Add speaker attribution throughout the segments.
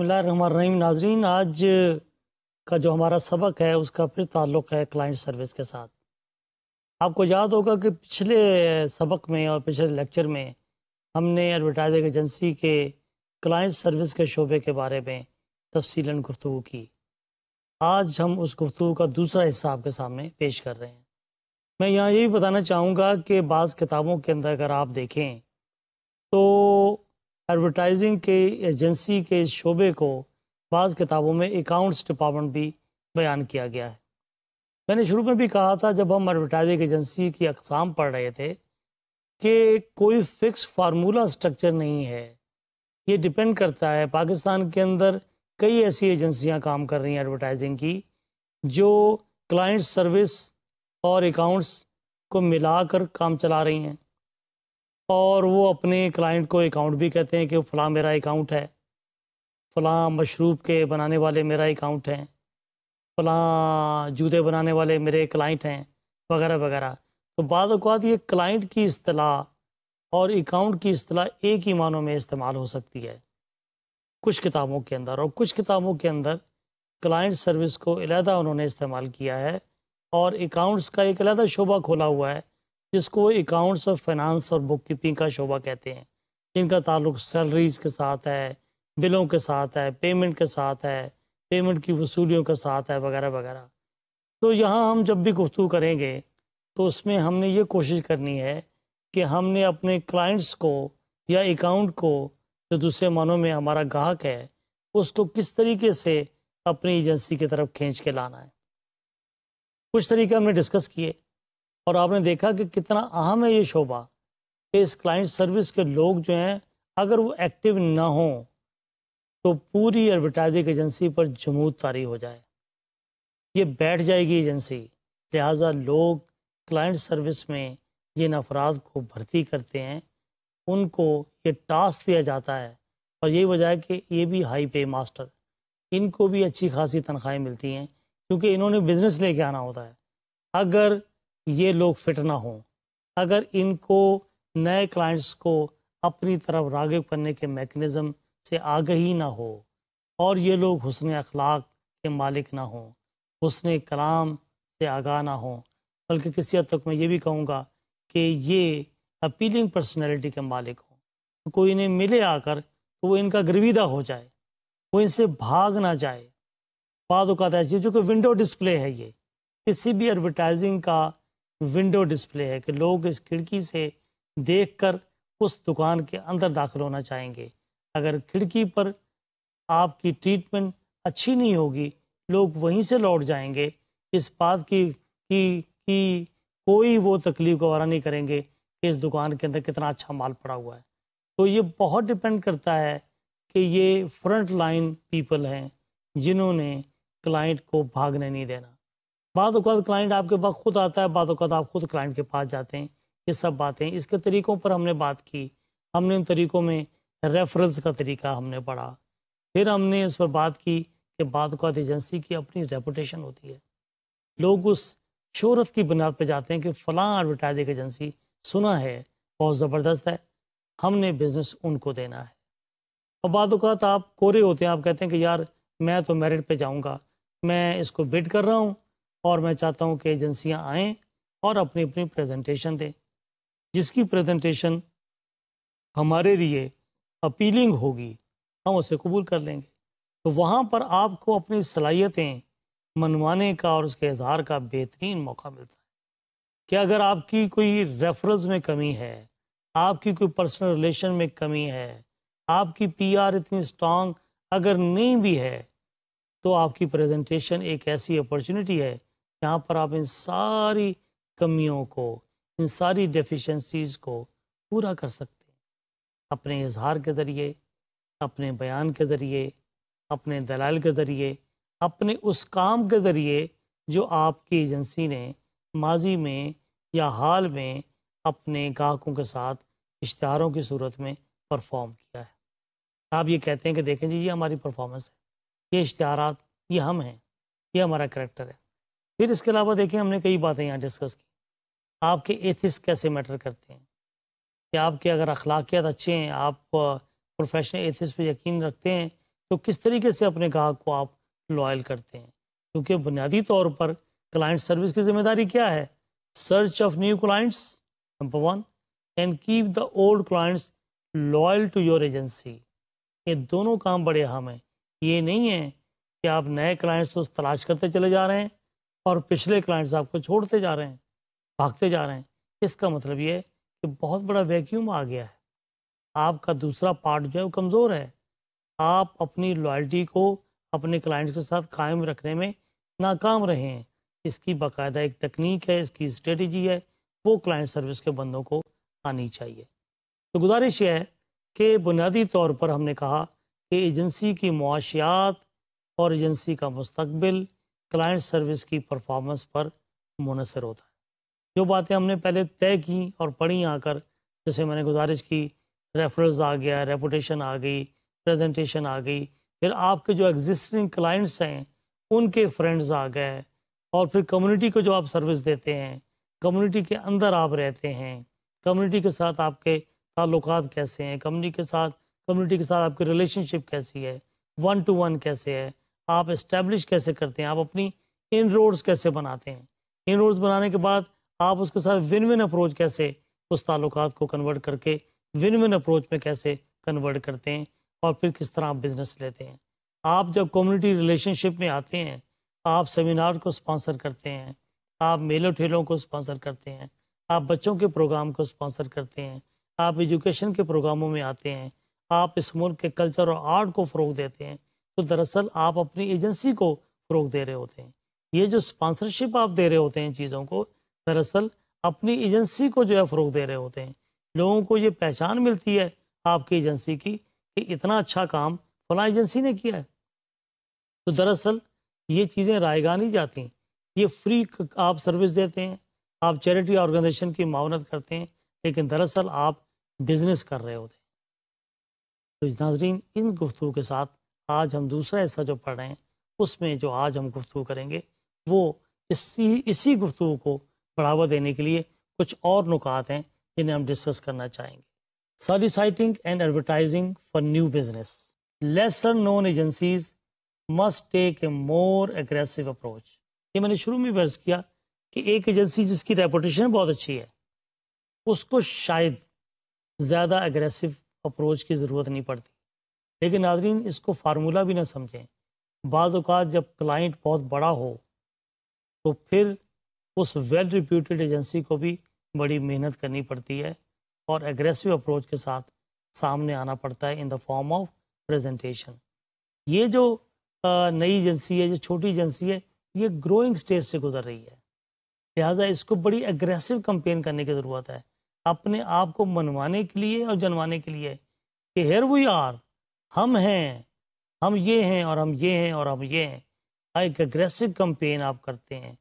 Speaker 1: बसमीम नाजरीन आज का जो हमारा सबक है उसका फिर ताल्लुक़ है क्लाइंट सर्विस के साथ आपको याद होगा कि पिछले सबक में और पिछले लेक्चर में हमने एडवर्टाइजिंग एजेंसी के क्लाइंट सर्विस के शोबे के बारे में तफसी गुफ्तु की आज हम उस गुफ्तु का दूसरा हिस्सा आपके सामने पेश कर रहे हैं मैं यहाँ ये भी बताना चाहूँगा कि बाज़ किताबों के अंदर अगर आप देखें तो एडवर्टाइजिंग के एजेंसी के शोबे को बाज़ किताबों में अकाउंट्स डिपार्टमेंट भी बयान किया गया है मैंने शुरू में भी कहा था जब हम एडवरटाइजिंग एजेंसी की अकसाम पढ़ रहे थे कि कोई फिक्स फार्मूला स्ट्रक्चर नहीं है ये डिपेंड करता है पाकिस्तान के अंदर कई ऐसी एजेंसियां काम कर रही हैं एडवर्टाइजिंग की जो क्लाइंट सर्विस और अकाउंट्स को मिलाकर काम चला रही हैं और वो अपने क्लाइंट को अकाउंट भी कहते हैं कि फ़लाँ मेरा अकाउंट है फ़लाँ मशरूब के बनाने वाले मेरा अकाउंट है फ़लाँ जूते बनाने वाले मेरे क्लाइंट हैं वगैरह वगैरह तो बाद अवत ये क्लाइंट की असलाह और अकाउंट की असलाह एक ही मानों में इस्तेमाल हो सकती है कुछ किताबों के अंदर और कुछ किताबों के अंदर क्लाइंट सर्विस को अलहदा उन्होंने इस्तेमाल किया है और अकाउंट्स का एक अलहदा शोबा खोला हुआ है जिसको अकाउंट्स और फाइनेंस और बुक कीपिंग का शोबा कहते हैं जिनका ताल्लुक सैलरीज के साथ है बिलों के साथ है पेमेंट के साथ है पेमेंट की वसूलियों के साथ है वगैरह वगैरह तो यहाँ हम जब भी गुफ्तु करेंगे तो उसमें हमने ये कोशिश करनी है कि हमने अपने क्लाइंट्स को या अकाउंट को जो दूसरे मानों में हमारा ग्राहक है उसको किस तरीके से अपनी एजेंसी की तरफ खींच के लाना है कुछ तरीके हमने डिस्कस किए और आपने देखा कि कितना अहम है ये शोबा कि इस क्लाइंट सर्विस के लोग जो हैं अगर वो एक्टिव ना हों तो पूरी एडवर्टाइजिंग एजेंसी पर जमूत तारी हो जाए ये बैठ जाएगी एजेंसी लिहाजा लोग क्लाइंट सर्विस में जिन अफराद को भर्ती करते हैं उनको ये टास्क दिया जाता है और यही वजह है कि ये भी हाई पे मास्टर इनको भी अच्छी खासी तनख्वाहें मिलती हैं क्योंकि इन्होंने बिज़नेस लेके आना होता है अगर ये लोग फिट ना हों अगर इनको नए क्लाइंट्स को अपनी तरफ रागब करने के मेकनिज़म से आगही ना हो और ये लोग हसन अखलाक के मालिक ना हों हसन कलाम से आगाह ना हों बल्कि किसी हद तक मैं ये भी कहूँगा कि ये अपीलिंग पर्सनैलिटी के मालिक हों तो कोई इन्हें मिले आकर तो वो इनका गर्विदा हो जाए वो इनसे भाग ना जाए बाद ऐसी जो कि विंडो डिस्प्ले है ये किसी भी एडवर्टाइजिंग का विंडो डिस्प्ले है कि लोग इस खिड़की से देख कर उस दुकान के अंदर दाखिल होना चाहेंगे अगर खिड़की पर आपकी ट्रीटमेंट अच्छी नहीं होगी लोग वहीं से लौट जाएंगे इस बात की कि, कि कोई वो तकलीफ गवारा नहीं करेंगे कि इस दुकान के अंदर कितना अच्छा माल पड़ा हुआ है तो ये बहुत डिपेंड करता है कि ये फ्रंट लाइन पीपल हैं जिन्होंने क्लाइंट को भागने नहीं देना बाद क्लाइंट आपके पास खुद आता है बाद आप खुद क्लाइंट के पास जाते हैं ये सब बातें इसके तरीकों पर हमने बात की हमने उन तरीकों में रेफरेंस का तरीका हमने पढ़ा फिर हमने इस पर बात की कि बाद एजेंसी की अपनी रेपुटेशन होती है लोग उस शहरत की बुनियाद पर जाते हैं कि फ़लाँ एडवर्टाइजिंग एजेंसी सुना है बहुत ज़बरदस्त है हमने बिज़नेस उनको देना है और बाद आप कोरे होते हैं आप कहते हैं कि यार मैं तो मेरिट पर जाऊँगा मैं इसको बिट कर रहा हूँ और मैं चाहता हूँ कि एजेंसियाँ आएँ और अपनी अपनी प्रेजेंटेशन दें जिसकी प्रेजेंटेशन हमारे लिए अपीलिंग होगी हम उसे कबूल कर लेंगे तो वहाँ पर आपको अपनी सलाहियतें मनवाने का और उसके इजहार का बेहतरीन मौका मिलता है कि अगर आपकी कोई रेफरेंस में कमी है आपकी कोई पर्सनल रिलेशन में कमी है आपकी पीआर इतनी स्ट्रांग अगर नहीं भी है तो आपकी प्रेजेंटेशन एक ऐसी अपॉर्चुनिटी है यहाँ पर आप इन सारी कमियों को इन सारी डेफिशिएंसीज को पूरा कर सकते हैं अपने इजहार के ज़रिए अपने बयान के ज़रिए अपने दलाल के ज़रिए अपने उस काम के ज़रिए जो आपकी एजेंसी ने माजी में या हाल में अपने ग्राहकों के साथ इश्तहारों की सूरत में परफॉर्म किया है आप ये कहते हैं कि देखें जी ये हमारी परफॉर्मेंस है ये इश्तहार ये हम हैं ये हमारा करेक्टर है फिर इसके अलावा देखें हमने कई बातें यहाँ डिस्कस की आपके एथिस कैसे मैटर करते हैं कि आपके अगर अखलाकियात अच्छे हैं आप प्रोफेशनल एथिस पे यकीन रखते हैं तो किस तरीके से अपने ग्राहक को आप लॉयल करते हैं क्योंकि बुनियादी तौर पर क्लाइंट सर्विस की जिम्मेदारी क्या है search of new clients number one and keep the old clients loyal to your agency ये दोनों काम बड़े अहम हैं ये नहीं है कि आप नए क्लाइंट्स को तलाश करते चले जा रहे हैं और पिछले क्लाइंट्स आपको छोड़ते जा रहे हैं भागते जा रहे हैं इसका मतलब ये है कि बहुत बड़ा वैक्यूम आ गया है आपका दूसरा पार्ट जो है वो कमज़ोर है आप अपनी लॉयल्टी को अपने क्लाइंट्स के साथ कायम रखने में नाकाम रहे हैं इसकी बाकायदा एक तकनीक है इसकी स्ट्रेटजी है वो क्लाइंट सर्विस के बंदों को आनी चाहिए तो गुजारिश यह है कि बुनियादी तौर पर हमने कहा कि एजेंसी की मुआशियात और एजेंसी का मुस्तबिल क्लाइंट सर्विस की परफॉर्मेंस पर मुनसर होता है जो बातें हमने पहले तय की और पढ़ी आकर जैसे मैंने गुजारिश की रेफरल्स आ गया रेपुटेशन आ गई प्रेजेंटेशन आ गई फिर आपके जो एग्जिस्टिंग क्लाइंट्स हैं उनके फ्रेंड्स आ गए और फिर कम्युनिटी को जो आप सर्विस देते हैं कम्युनिटी के अंदर आप रहते हैं कम्युनिटी के साथ आपके ताल्लुक कैसे हैं कम्युनिटी के साथ कम्युनिटी के साथ आपकी रिलेशनशिप कैसी है वन टू वन कैसे है आप इस्टेब्लिश कैसे करते हैं आप अपनी इन रोड्स कैसे बनाते हैं इन रोड्स बनाने के बाद आप उसके साथ विन विन अप्रोच कैसे उस ताल्लुक को कन्वर्ट करके विन विन अप्रोच में कैसे कन्वर्ट करते हैं और फिर किस तरह आप बिजनेस लेते हैं आप जब कम्युनिटी रिलेशनशिप में आते हैं आप सेमिनार को स्पॉन्सर करते हैं आप मेलों ठेलों को स्पॉन्सर करते हैं आप बच्चों के प्रोग्राम को स्पॉन्सर करते हैं आप एजुकेशन के प्रोग्रामों में आते हैं आप इस मुल्क के कल्चर और आर्ट को फ़रोग देते हैं तो दरअसल आप अपनी एजेंसी को फ़रोग दे रहे होते हैं ये जो स्पॉन्सरशिप आप दे रहे होते हैं चीज़ों को दरअसल अपनी एजेंसी को जो है फ़रोग दे रहे होते हैं लोगों को ये पहचान मिलती है आपकी एजेंसी की कि इतना अच्छा काम फला एजेंसी ने किया है तो दरअसल ये चीज़ें रायगानी जाती हैं ये फ्री आप सर्विस देते हैं आप चैरिटी ऑर्गेनाइजेशन की मावनत करते हैं लेकिन दरअसल आप बिजनेस कर रहे होते हैं तो नाजरीन इन गुफ्तु के साथ आज हम दूसरा हिस्सा जो पढ़ रहे हैं उसमें जो आज हम गुफ्तु करेंगे वो इसी इसी गुफ्तु को बढ़ावा देने के लिए कुछ और नुकात हैं जिन्हें हम डिस्कस करना चाहेंगे soliciting and advertising for new business lesser known agencies must take a more aggressive approach ये मैंने शुरू में वर्ज किया कि एक एजेंसी जिसकी रेपुटेशन बहुत अच्छी है उसको शायद ज़्यादा एग्रेसिव अप्रोच की ज़रूरत नहीं पड़ती लेकिन नाजरीन इसको फार्मूला भी ना समझें बाज़ात जब क्लाइंट बहुत बड़ा हो तो फिर उस वेल रिप्यूटेड एजेंसी को भी बड़ी मेहनत करनी पड़ती है और एग्रेसिव अप्रोच के साथ सामने आना पड़ता है in the form of presentation ये जो नई एजेंसी है जो छोटी एजेंसी है ये ग्रोइंग स्टेज से गुजर रही है लिहाजा इसको बड़ी एग्रेसिव कंपेन करने की ज़रूरत है अपने आप को मनवाने के लिए और जनवाने के लिए कि हेयर वी आर हम हैं हम ये हैं और हम ये हैं और हम ये हैं हाँ, एक अग्रेसिव कंपेन आप करते हैं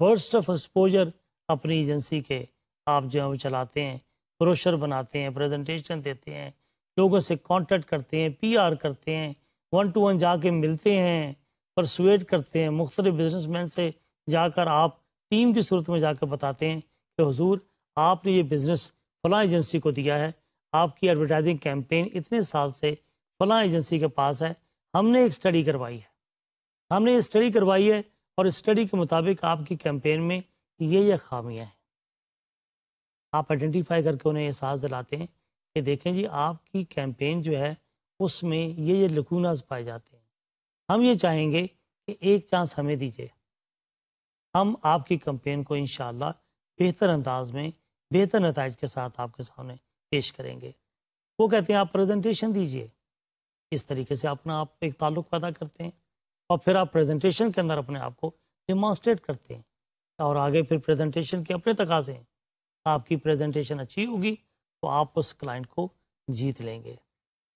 Speaker 1: बर्स्ट ऑफ एक्सपोजर अपनी एजेंसी के आप जो है वो चलाते हैं ब्रोशर बनाते हैं प्रेजेंटेशन देते हैं लोगों से कांटेक्ट करते हैं पीआर करते हैं वन टू वन जाके मिलते हैं परसुएट करते हैं मुख्तलि मैन से जाकर आप टीम की सूरत में जाकर बताते हैं कि हजूर आपने ये बिज़नेस फला एजेंसी को दिया है आपकी एडवर्टाइजिंग कैंपेन इतने साल से फला एजेंसी के पास है हमने एक स्टडी करवाई है हमने ये स्टडी करवाई है और स्टडी के मुताबिक आपकी कैंपेन में ये ये खामियां हैं आप आइडेंटिफाई करके उन्हें एहसास दिलाते हैं कि देखें जी आपकी कैंपेन जो है उसमें ये ये लकूनाज पाए जाते हैं हम ये चाहेंगे कि एक चांस हमें दीजिए हम आपकी कैंपेन को इन बेहतर अंदाज में बेहतर नतज के साथ आपके सामने पेश करेंगे वो कहते हैं आप प्रेजेंटेशन दीजिए इस तरीके से अपना आप एक ताल्लुक पैदा करते हैं और फिर आप प्रेजेंटेशन के अंदर अपने आप को डिमॉन्स्ट्रेट करते हैं और आगे फिर प्रेजेंटेशन के अपने तकाजे हैं आपकी प्रेजेंटेशन अच्छी होगी तो आप उस क्लाइंट को जीत लेंगे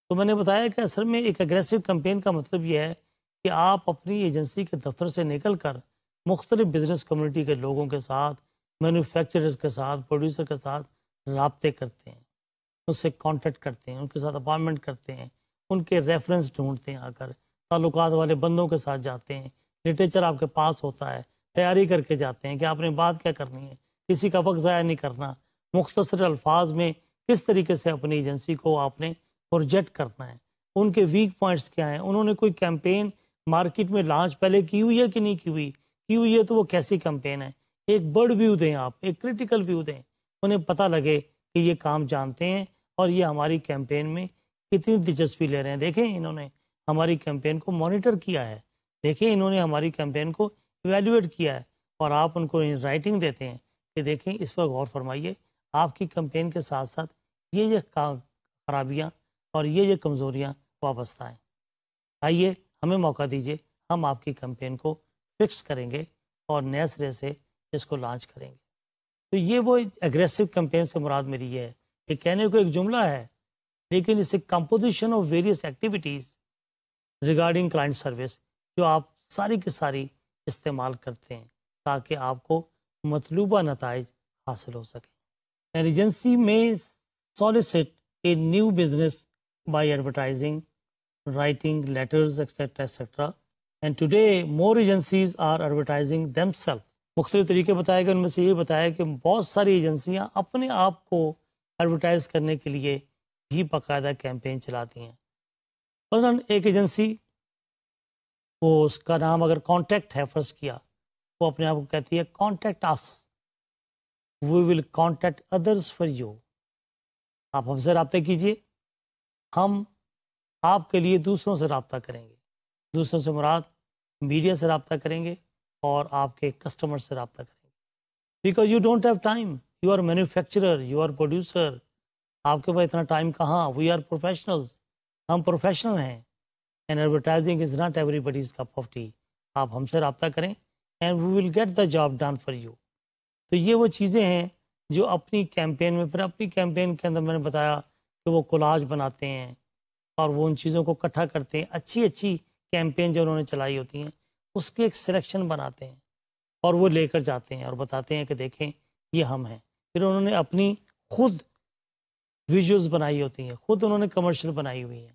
Speaker 1: तो मैंने बताया कि असल में एक अग्रेसिव कंपेन का मतलब यह है कि आप अपनी एजेंसी के दफ्तर से निकल कर मुख्तलिफ बिजनेस कम्यूनिटी के लोगों के साथ मैन्युफैक्चरर्स के साथ प्रोड्यूसर के साथ रबते करते हैं उनसे कांटेक्ट करते हैं उनके साथ अपॉइंटमेंट करते हैं उनके रेफरेंस ढूंढते हैं आकर ताल्लुक वाले बंदों के साथ जाते हैं लिटरेचर आपके पास होता है तैयारी करके जाते हैं कि आपने बात क्या करनी है किसी का वक्त ज़ाया नहीं करना मुख्तर अल्फाज में किस तरीके से अपनी एजेंसी को आपने प्रोजेक्ट करना है उनके वीक पॉइंट्स क्या हैं उन्होंने कोई कैंपेन मार्केट में लॉन्च पहले की हुई है कि नहीं की हुई की हुई है तो वो कैसी कैंपेन है एक बर्ड व्यू दें आप एक क्रिटिकल व्यू दें उन्हें पता लगे कि ये काम जानते हैं और ये हमारी कैंपेन में कितनी दिलचस्पी ले रहे हैं देखें इन्होंने हमारी कैंपेन को मॉनिटर किया है देखें इन्होंने हमारी कैंपेन को इवेल्यूएट किया है और आप उनको राइटिंग देते हैं कि देखें इस पर गौर फरमाइए आपकी कैंपेन के साथ साथ ये ये खराबियाँ और ये ये कमज़ोरियाँ वापस आएँ आइए हमें मौका दीजिए हम आपकी कैंपेन को फिक्स करेंगे और नए सिरे से इसको लॉन्च करेंगे तो ये वो एग्रेसिव कैंपेन से मुराद मेरी ये है ये कहने को एक जुमला है लेकिन इसे composition of various activities regarding client service जो आप सारी की सारी इस्तेमाल करते हैं ताकि आपको मतलूबा नतज हासिल हो सके एन एजेंसी में solicit a new business by writing letters etcetera etcetera and And more agencies are are advertising self मुख्तलिफ तरीके बताए गए उनमें से ये बताया कि बहुत सारी एजेंसियाँ अपने आप को एडवर्टाइज करने के लिए भी बाकायदा कैंपेन चलाती हैं फजन एक एजेंसी वो उसका नाम अगर कॉन्टैक्ट है फर्ज किया वो अपने आप को कहती है contact us we will contact others for you आप हमसे रबते कीजिए हम आपके लिए दूसरों से रबता करेंगे दूसरों से मुराद मीडिया से रबता करेंगे और आपके कस्टमर से रबता करेंगे because you don't have time you are manufacturer you are producer आपके पास इतना टाइम कहाँ वी आर प्रोफेशनल्स हम प्रोफेशनल हैं and advertising is not everybody's cup of tea आप हमसे रबता करें and we will get the job done for you तो ये वो चीज़ें हैं जो अपनी कैंपेन में फिर अपनी कैंपेन के अंदर मैंने बताया कि वो कोलाज बनाते हैं और वो उन चीज़ों को इकट्ठा करते हैं अच्छी अच्छी कैंपेन जो उन्होंने चलाई होती हैं उसके एक सिलेक्शन बनाते हैं और वो लेकर जाते हैं और बताते हैं कि देखें ये हम हैं फिर उन्होंने अपनी खुद विजुअल्स बनाई होती हैं खुद उन्होंने कमर्शियल बनाई हुई हैं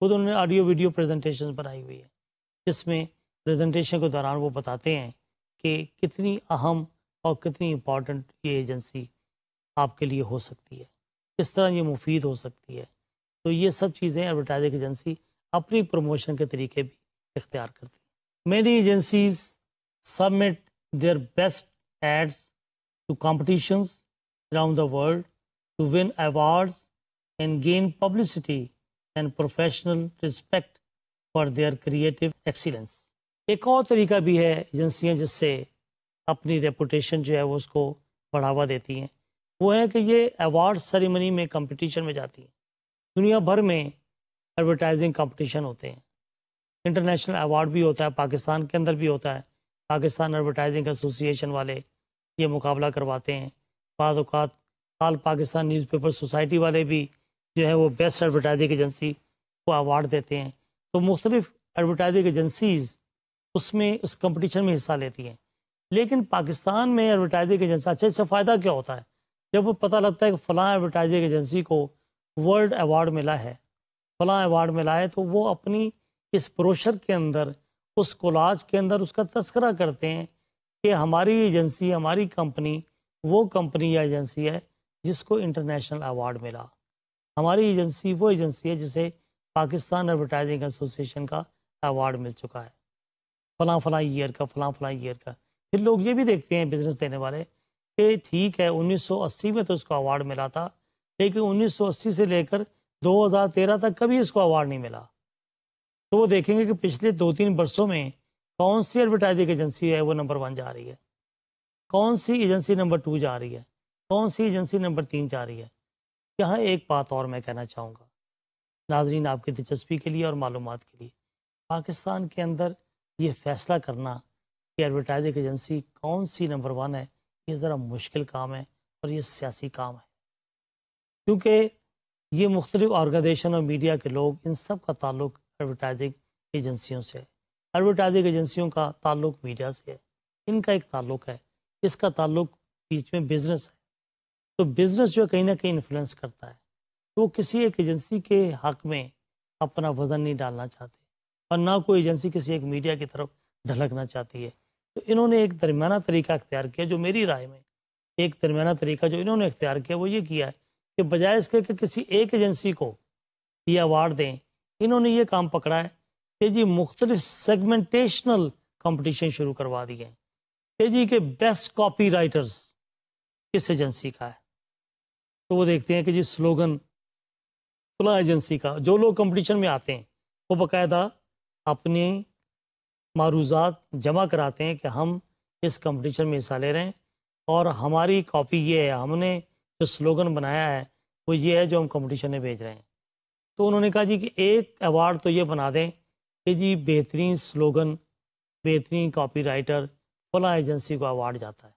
Speaker 1: खुद उन्होंने ऑडियो वीडियो प्रेजेंटेशन बनाई हुई है जिसमें प्रेजेंटेशन के दौरान वो बताते हैं कि कितनी अहम और कितनी इम्पॉर्टेंट ये एजेंसी आपके लिए हो सकती है किस तरह ये मुफीद हो सकती है तो ये सब चीज़ें एडवर्टाइजिंग एजेंसी अपनी प्रमोशन के तरीके भी इख्तियार करती है मेरी agencies submit their best ads to competitions around the world to win awards and gain publicity and professional respect for their creative excellence. एक और तरीका भी है एजेंसियां जिससे अपनी रेपुटेशन जो है वो उसको बढ़ावा देती हैं वो है कि ये अवार्ड सेरेमनी में कंपटीशन में जाती हैं दुनिया भर में एडवर्टाइजिंग कंपटीशन होते हैं इंटरनेशनल अवार्ड भी होता है पाकिस्तान के अंदर भी होता है पाकिस्तान एडवर्टाइजिंग एसोसिएशन वाले ये मुकाबला करवाते हैं बाद साल पाकिस्तान न्यूज़पेपर सोसाइटी वाले भी जो है वो बेस्ट एडवर्टाइजिंग एजेंसी को अवार्ड देते हैं तो मुख्तलिफ एडवर्टाइजिंग एजेंसीज़ उसमें उस कंपटीशन में हिस्सा लेती हैं लेकिन पाकिस्तान में एडवर्टाइजिंग एजेंसी अच्छा इससे फ़ायदा क्या होता है जब वो पता लगता है कि फ़लाँ एडवर्टाइजिंग एजेंसी को वर्ल्ड अवार्ड मिला है फ़लाँ अवार्ड मिला है तो वो अपनी इस प्रोशर के अंदर उस कोलाज के अंदर उसका तस्करा करते हैं कि हमारी एजेंसी हमारी कंपनी वो कंपनी या एजेंसी है जिसको इंटरनेशनल अवार्ड मिला हमारी एजेंसी वो एजेंसी है जिसे पाकिस्तान एडवर्टाइजिंग एसोसिएशन का अवार्ड मिल चुका है फ़लां फ़लाँ ईयर का फलां फ़लाँ ईयर का फिर लोग ये भी देखते हैं बिज़नेस देने वाले कि ठीक है 1980 में तो इसको अवार्ड मिला था लेकिन 1980 से लेकर 2013 तक कभी इसको अवार्ड नहीं मिला तो वो देखेंगे कि पिछले दो तीन वर्षों में कौन सी एडवर्टाइजिंग एजेंसी है वो नंबर वन जा रही है कौन सी एजेंसी नंबर टू जा रही है कौन सी एजेंसी नंबर तीन जा रही है यहाँ एक बात और मैं कहना चाहूँगा नाजरीन आपकी दिलचस्पी के लिए और मालूम के लिए पाकिस्तान के अंदर ये फैसला करना कि एडवर्टाइजिंग एजेंसी कौन सी नंबर वन है ये ज़रा मुश्किल काम है और ये सियासी काम है क्योंकि ये मुख्तलिफ ऑर्गेनाइजेशन और मीडिया के लोग इन सब का ताल्लुक एडवर्टाइजिंग एजेंसीयों से है एडवर्टाइजिंग एजेंसियों का ताल्लुक मीडिया से है इनका एक ताल्लुक है इसका ताल्लुक बीच में बिजनेस है तो बिज़नेस जो है कहीं ना कहीं इन्फ्लुएंस करता है तो वो किसी एक एजेंसी के हक में अपना वजन नहीं डालना चाहते और ना कोई एजेंसी किसी एक मीडिया की तरफ ढलकना चाहती है तो इन्होंने एक दरमियाना तरीका अख्तियार किया जो मेरी राय में एक दरमियाना तरीका जो इन्होंने अख्तियार किया वो ये किया है कि बजाय इसके कि किसी एक एजेंसी को ये अवार्ड दें इन्होंने ये काम पकड़ा है कि जी मुख्तलिफ सेगमेंटेशनल कंपटीशन शुरू करवा दिए हैं कि जी के बेस्ट कॉपी राइटर्स किस एजेंसी का है तो वो देखते हैं कि जी स्लोगन सुलह एजेंसी का जो लोग कंपटीशन में आते हैं वो बाकायदा अपने मारूजात जमा कराते हैं कि हम इस कंपटीशन में हिस्सा ले रहे हैं और हमारी कॉपी ये है हमने जो स्लोगन बनाया है वो ये है जो हम कंपटीशन में भेज रहे हैं तो उन्होंने कहा जी कि एक अवार्ड तो ये बना दें कि जी बेहतरीन स्लोगन बेहतरीन कॉपी राइटर फला एजेंसी को अवार्ड जाता है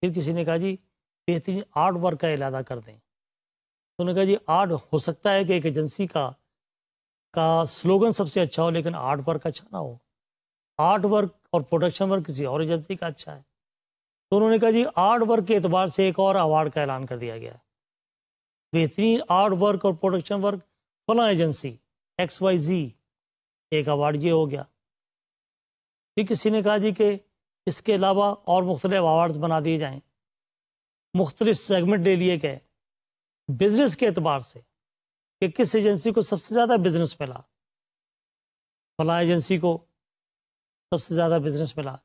Speaker 1: फिर किसी ने कहा जी बेहतरीन आर्ट वर्क का इलादा कर दें तो उन्होंने कहा जी आर्ट हो सकता है कि एक एजेंसी का का स्लोगन सबसे अच्छा हो लेकिन आर्ट वर्क अच्छा ना हो आर्ट वर्क और प्रोडक्शन वर्क किसी और एजेंसी का अच्छा है तो उन्होंने कहा जी आर्ट वर्क के अतबार से एक और अवार्ड का ऐलान कर दिया गया बेहतरीन आर्ट वर्क और प्रोडक्शन वर्क फला एजेंसी एक्स वाई जी एक अवार्ड ये हो गया फिर किसी ने कहा जी कि इसके अलावा और मुख्तलिफ अवार्ड्स बना दिए जाएँ मुख्तलिफ सेगमेंट ले लिए गए बिजनेस के अतबार से कि किस एजेंसी को सबसे ज़्यादा बिजनेस मिला फला एजेंसी को सबसे ज़्यादा बिजनेस मिला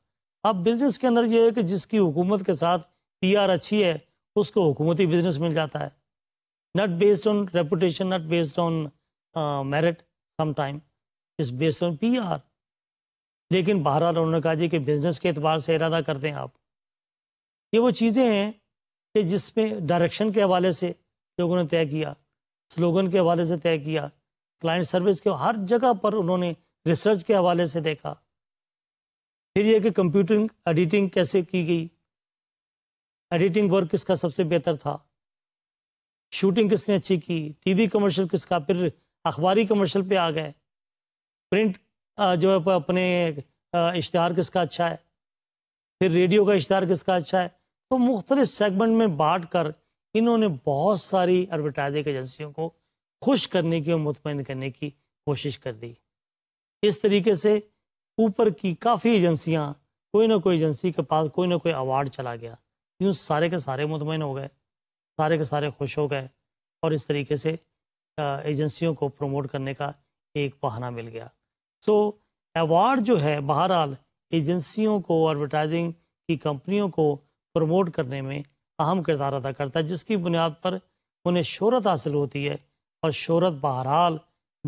Speaker 1: अब बिजनेस के अंदर यह है कि जिसकी हुकूमत के साथ पी आर अच्छी है उसको हुकूमती बिजनेस मिल जाता है not based on reputation not based on merit sometime is based on P R लेकिन बहरहाल उन्होंने कहा कि बिजनेस के अतबार से इरादा करते हैं आप ये वो चीज़ें हैं कि जिसमें डायरेक्शन के हवाले से लोगों ने तय किया स्लोगन के हवाले से तय किया क्लाइंट सर्विस के हर जगह पर उन्होंने रिसर्च के हवाले से देखा फिर यह कि कंप्यूटिंग एडिटिंग कैसे की गई एडिटिंग वर्क किसका सबसे बेहतर था शूटिंग किसने अच्छी की टीवी कमर्शियल किसका फिर अखबारी कमर्शियल पे आ गए प्रिंट जो है अपने इश्तहार किसका अच्छा है फिर रेडियो का इश्तहार किसका अच्छा है तो मुख्तलिफ सेगमेंट में बांट कर इन्होंने बहुत सारी एडवर्टाइजिंग एजेंसियों को खुश करने की और मुतमिन करने की कोशिश कर दी इस तरीके से ऊपर की काफ़ी एजेंसियाँ कोई ना कोई एजेंसी के पास कोई ना कोई अवार्ड चला गया यूँ सारे के सारे मुतमिन हो गए सारे के सारे खुश हो गए और इस तरीके से एजेंसीयों को प्रमोट करने का एक बहाना मिल गया सो अवार्ड जो है बहरहाल एजेंसीयों को एडवर्टाइजिंग की कंपनियों को प्रमोट करने में अहम किरदार अदा करता है जिसकी बुनियाद पर उन्हें शहरत हासिल होती है और शहरत बहरहाल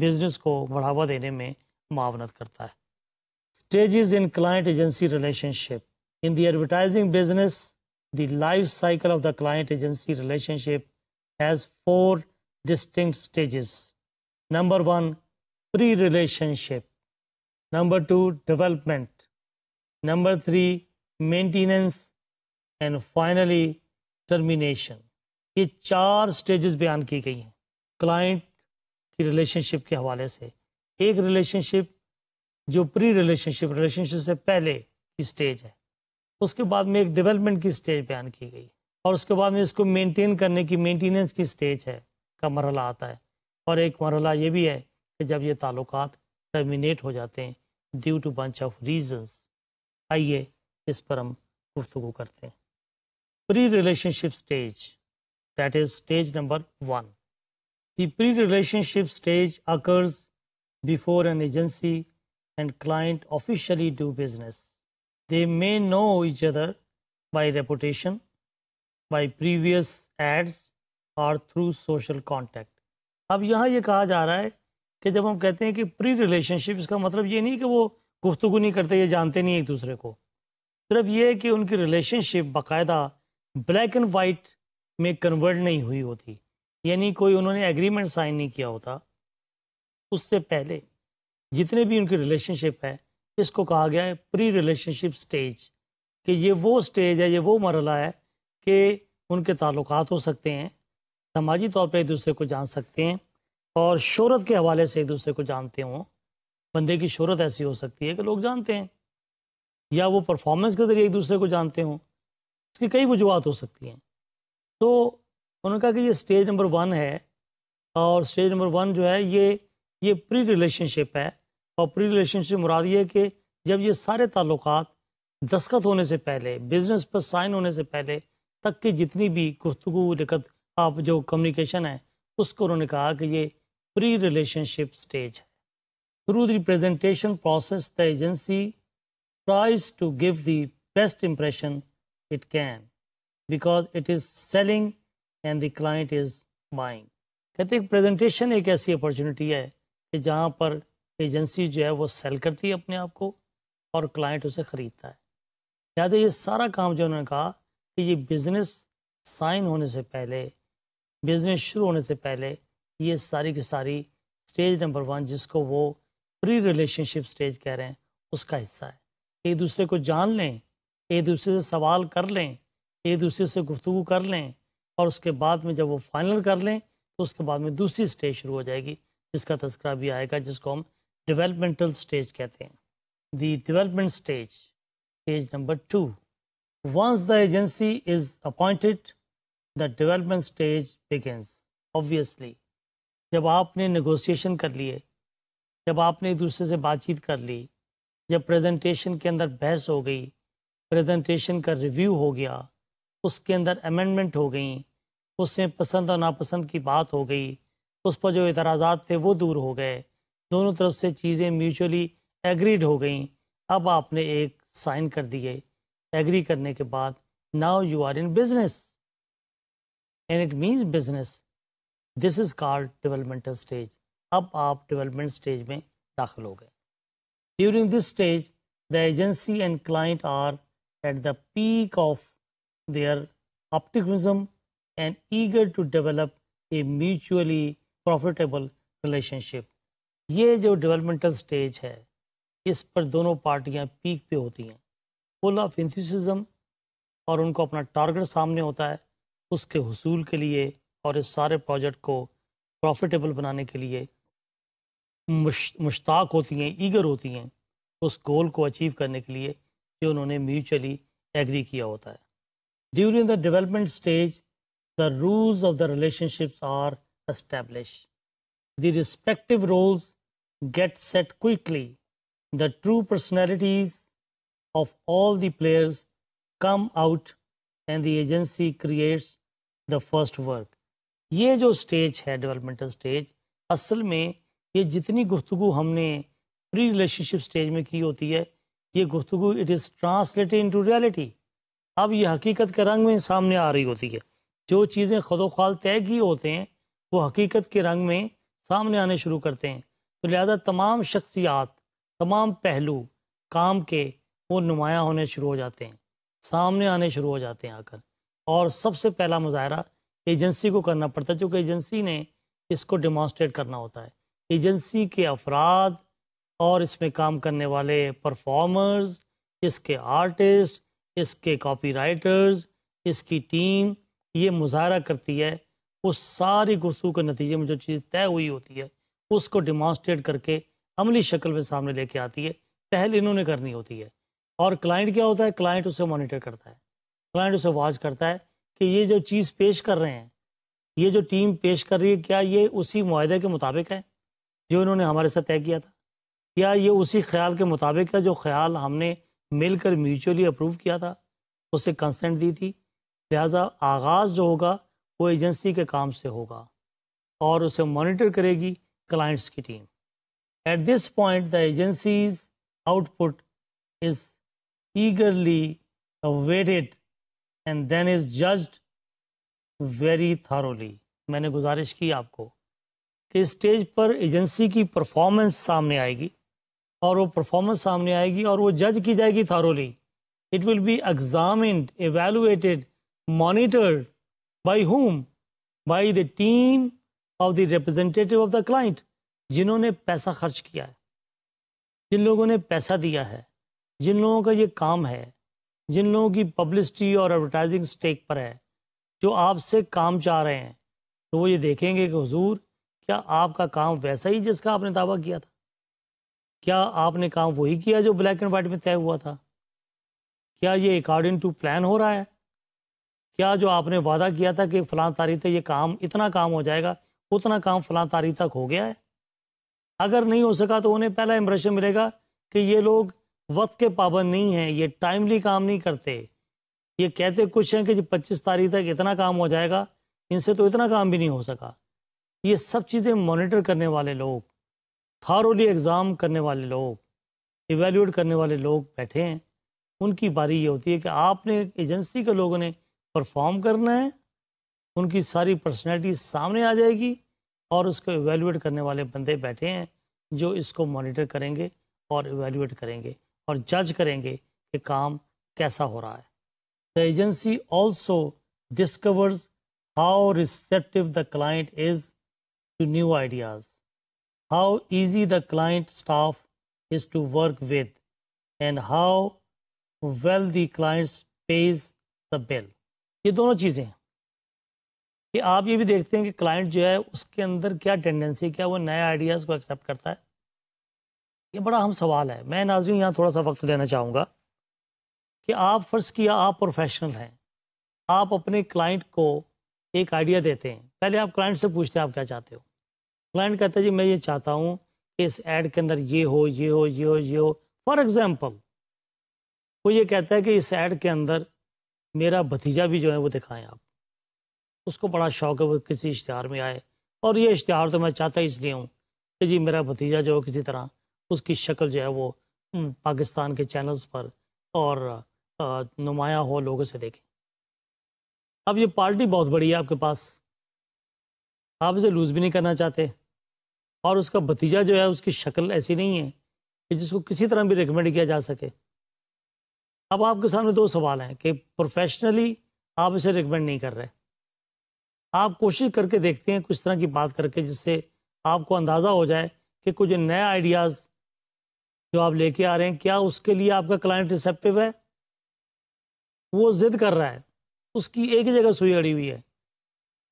Speaker 1: बिजनेस को बढ़ावा देने में मावनत करता है stage in client agency relationship in the advertising business the life cycle of the client agency relationship has four distinct stage number one pre relationship number two development number three maintenance and finally termination ये चार stages बयान की गई हैं client की relationship के हवाले से एक रिलेशनशिप जो प्री रिलेशनशिप रिलेशनशिप से पहले की स्टेज है उसके बाद में एक डेवलपमेंट की स्टेज बयान की गई और उसके बाद में इसको मेंटेन करने की मेंटेनेंस की स्टेज है का मरहला आता है और एक मरहला ये भी है कि जब ये ताल्लुक टर्मिनेट हो जाते हैं due to bunch of reasons आइए इस पर हम गुफ्तु करते हैं pre-relationship stage, that is stage number 1 The pre-relationship stage occurs before an agency and client officially do business. They may know each other by reputation, by previous ads or through social contact ab yahan ye kaha ja raha hai ki jab hum kehte hain ki pre relationship iska matlab ye nahi ki wo guftugu nahi karte ye jante nahi ek dusre ko sirf ye hai ki unki relationship बाकायदा black and white में convert नहीं हुई होती यानी कोई उन्होंने agreement sign नहीं किया होता उससे पहले जितने भी उनकी रिलेशनशिप है इसको कहा गया है प्री रिलेशनशिप स्टेज कि ये वो स्टेज है ये वो मरला है कि उनके ताल्लुक हो सकते हैं समाजी तौर पर एक दूसरे को जान सकते हैं और शहरत के हवाले से एक दूसरे को जानते हों बंदे की शहरत ऐसी हो सकती है कि लोग जानते हैं या वो परफॉर्मेंस के ज़रिए एक दूसरे को जानते हों इसकी कई वजूहत हो सकती हैं तो उन्होंने कहा कि ये स्टेज नंबर वन है और स्टेज नंबर वन जो है ये ये प्री रिलेशनशिप है और प्री रिलेशनशिप मुराद ये कि जब ये सारे ताल्लुक दस्खत होने से पहले बिजनेस पर साइन होने से पहले तक की जितनी भी गुफ्तु लिखत आप जो कम्युनिकेशन है उसको उन्होंने कहा कि ये प्री रिलेशनशिप स्टेज है through the representation process the agency tries to give the best impression it can because it is selling and the client is buying कहते हैं प्रेजेंटेशन एक ऐसी अपॉर्चुनिटी है कि जहाँ पर एजेंसी जो है वो सेल करती है अपने आप को और क्लाइंट उसे ख़रीदता है याद ये सारा काम जो उन्होंने कहा कि ये बिज़नेस साइन होने से पहले बिज़नेस शुरू होने से पहले ये सारी की सारी स्टेज नंबर वन जिसको वो प्री रिलेशनशिप स्टेज कह रहे हैं उसका हिस्सा है एक दूसरे को जान लें एक दूसरे से सवाल कर लें एक दूसरे से गुफ्तु कर लें और उसके बाद में जब वो फाइनल कर लें तो उसके बाद में दूसरी स्टेज शुरू हो जाएगी जिसका तस्करा भी आएगा जिसको हम डिवेलपमेंटल स्टेज कहते हैं the development stage stage number two once the agency is appointed the development stage begins obviously जब आपने नगोसिएशन कर लिए जब आपने एक दूसरे से बातचीत कर ली जब प्रेजेंटेशन के अंदर बहस हो गई प्रेजेंटेशन का रिव्यू हो गया उसके अंदर अमेंडमेंट हो गई उसमें पसंद और नापसंद की बात हो गई उस पर जो इतराज़ा थे वो दूर हो गए दोनों तरफ से चीज़ें म्यूचुअली एग्रीड हो गई अब आपने एक साइन कर दिए एग्री करने के बाद now you are in business and it means business this is called developmental stage अब आप डेवलपमेंट स्टेज में दाखिल हो गए during this stage the agency and client are at the peak of their optimism and eager to develop a mutually profitable relationship. ये जो developmental stage है इस पर दोनों पार्टियां पीक पे होती हैं फुल ऑफ इंथ्यूसिज्म और उनको अपना टारगेट सामने होता है उसके हसूल के लिए और इस सारे प्रोजेक्ट को प्रॉफिटेबल बनाने के लिए मुश्ताक होती हैं ईगर होती हैं उस गोल को अचीव करने के लिए कि उन्होंने म्यूचुअली एग्री किया होता है during the development stage the rules of the relationships are establish the respective roles get set quickly the true personalities of all the players come out and the agency creates the first work ये जो stage है developmental stage असल में ये जितनी गुफ्तु हमने pre relationship stage में की होती है ये गुफ्तु it is into reality अब ये हकीकत के रंग में सामने आ रही होती है जो चीज़ें खदो खाल तय की होते हैं वो हकीकत के रंग में सामने आने शुरू करते हैं तो लिहाजा तमाम शख्सियात तमाम पहलू काम के वो नुमाया होने शुरू हो जाते हैं सामने आने शुरू हो जाते हैं आकर और सबसे पहला मुजाहरा एजेंसी को करना पड़ता है क्योंकि एजेंसी ने इसको डिमॉन्स्ट्रेट करना होता है एजेंसी के अफराद और इसमें काम करने वाले परफॉर्मर्स इसके आर्टिस्ट इसके राइटर्स इसकी टीम ये मुजाहरा करती है उस सारी गुफ्तु के नतीजे में जो चीज़ तय हुई होती है उसको डिमॉन्स्ट्रेट करके अमली शक्ल में सामने लेके आती है पहल इन्होंने करनी होती है और क्लाइंट क्या होता है क्लाइंट उसे मॉनिटर करता है क्लाइंट उसे वॉच करता है कि ये जो चीज़ पेश कर रहे हैं ये जो टीम पेश कर रही है क्या ये उसी माहे के मुताबिक है जो इन्होंने हमारे साथ तय किया था क्या ये उसी ख्याल के मुताबिक है जो ख्याल हमने मिलकर म्यूचुअली अप्रूव किया था उससे कंसेंट दी थी लिहाजा आगाज़ जो होगा वो एजेंसी के काम से होगा और उसे मॉनिटर करेगी क्लाइंट्स की team at this point the agency's output is eagerly awaited and then is judged very thoroughly मैंने गुजारिश की आपको कि स्टेज पर एजेंसी की परफॉर्मेंस सामने आएगी और वो परफॉर्मेंस सामने आएगी और वो जज की जाएगी thoroughly it will be examined evaluated monitored by whom by the team of the representative of the client जिन्होंने पैसा खर्च किया है जिन लोगों ने पैसा दिया है जिन लोगों का ये काम है जिन लोगों की पब्लिसिटी और एडवर्टाइजिंग स्टेक पर है जो आपसे काम चाह रहे हैं तो वो ये देखेंगे कि हजूर क्या आपका काम वैसा ही जिसका आपने दावा किया था क्या आपने काम वही किया जो ब्लैक एंड वाइट में तय हुआ था क्या ये अकॉर्डिंग टू प्लान हो रहा है क्या जो आपने वादा किया था कि फ़लाँ तारीख तक ये काम इतना काम हो जाएगा उतना काम फ़लां तारीख तक हो गया है अगर नहीं हो सका तो उन्हें पहला इम्प्रेशन मिलेगा कि ये लोग वक्त के पाबंद नहीं हैं ये टाइमली काम नहीं करते ये कहते कुछ हैं कि जी पच्चीस तारीख तक इतना काम हो जाएगा इनसे तो इतना काम भी नहीं हो सका ये सब चीज़ें मॉनिटर करने वाले लोग थारोली एग्ज़ाम करने वाले लोग इवेल्यूट करने वाले लोग बैठे हैं उनकी बारी ये होती है कि आपने एजेंसी के लोगों ने परफॉर्म करना है उनकी सारी पर्सनैलिटी सामने आ जाएगी और उसको इवेल्यूट करने वाले बंदे बैठे हैं जो इसको मॉनिटर करेंगे और इवेल्यूट करेंगे और जज करेंगे कि काम कैसा हो रहा है the agency also discovers how receptive the client is to new ideas how easy the client staff is to work with and how well the clients pays the bill ये दोनों चीज़ें हैं कि आप ये भी देखते हैं कि क्लाइंट जो है उसके अंदर क्या टेंडेंसी क्या वो नए आइडियाज़ को एक्सेप्ट करता है ये बड़ा अहम सवाल है मैं नाजरीन यहाँ थोड़ा सा वक्त लेना चाहूँगा कि आप फ़र्ज़ किया आप प्रोफेशनल हैं आप अपने क्लाइंट को एक आइडिया देते हैं पहले आप क्लाइंट से पूछते हैं आप क्या चाहते हो क्लाइंट कहता है जी मैं ये चाहता हूँ कि इस ऐड के अंदर ये हो ये हो ये हो ये हो फॉर एग्जाम्पल वो ये कहता है कि इस ऐड के अंदर मेरा भतीजा भी जो है वो दिखाएं आप उसको बड़ा शौक है वो किसी इश्तहार में आए और ये इश्तहार तो मैं चाहता इसलिए हूँ कि जी मेरा भतीजा जो है किसी तरह उसकी शक्ल जो है वो हम्म, पाकिस्तान के चैनल्स पर और नुमाया हो लोगों से देखें अब ये पार्टी बहुत बड़ी है आपके पास आप इसे लूज़ भी नहीं करना चाहते और उसका भतीजा जो है उसकी शक्ल ऐसी नहीं है कि जिसको किसी तरह भी रिकमेंड किया जा सके अब आपके सामने दो सवाल हैं कि प्रोफेशनली आप इसे रिकमेंड नहीं कर रहे आप कोशिश करके देखते हैं कुछ तरह की बात करके जिससे आपको अंदाज़ा हो जाए कि कुछ नए आइडियाज़ जो आप लेके आ रहे हैं क्या उसके लिए आपका क्लाइंट रिसेप्टिव है वो ज़िद कर रहा है उसकी एक ही जगह सुई अड़ी हुई है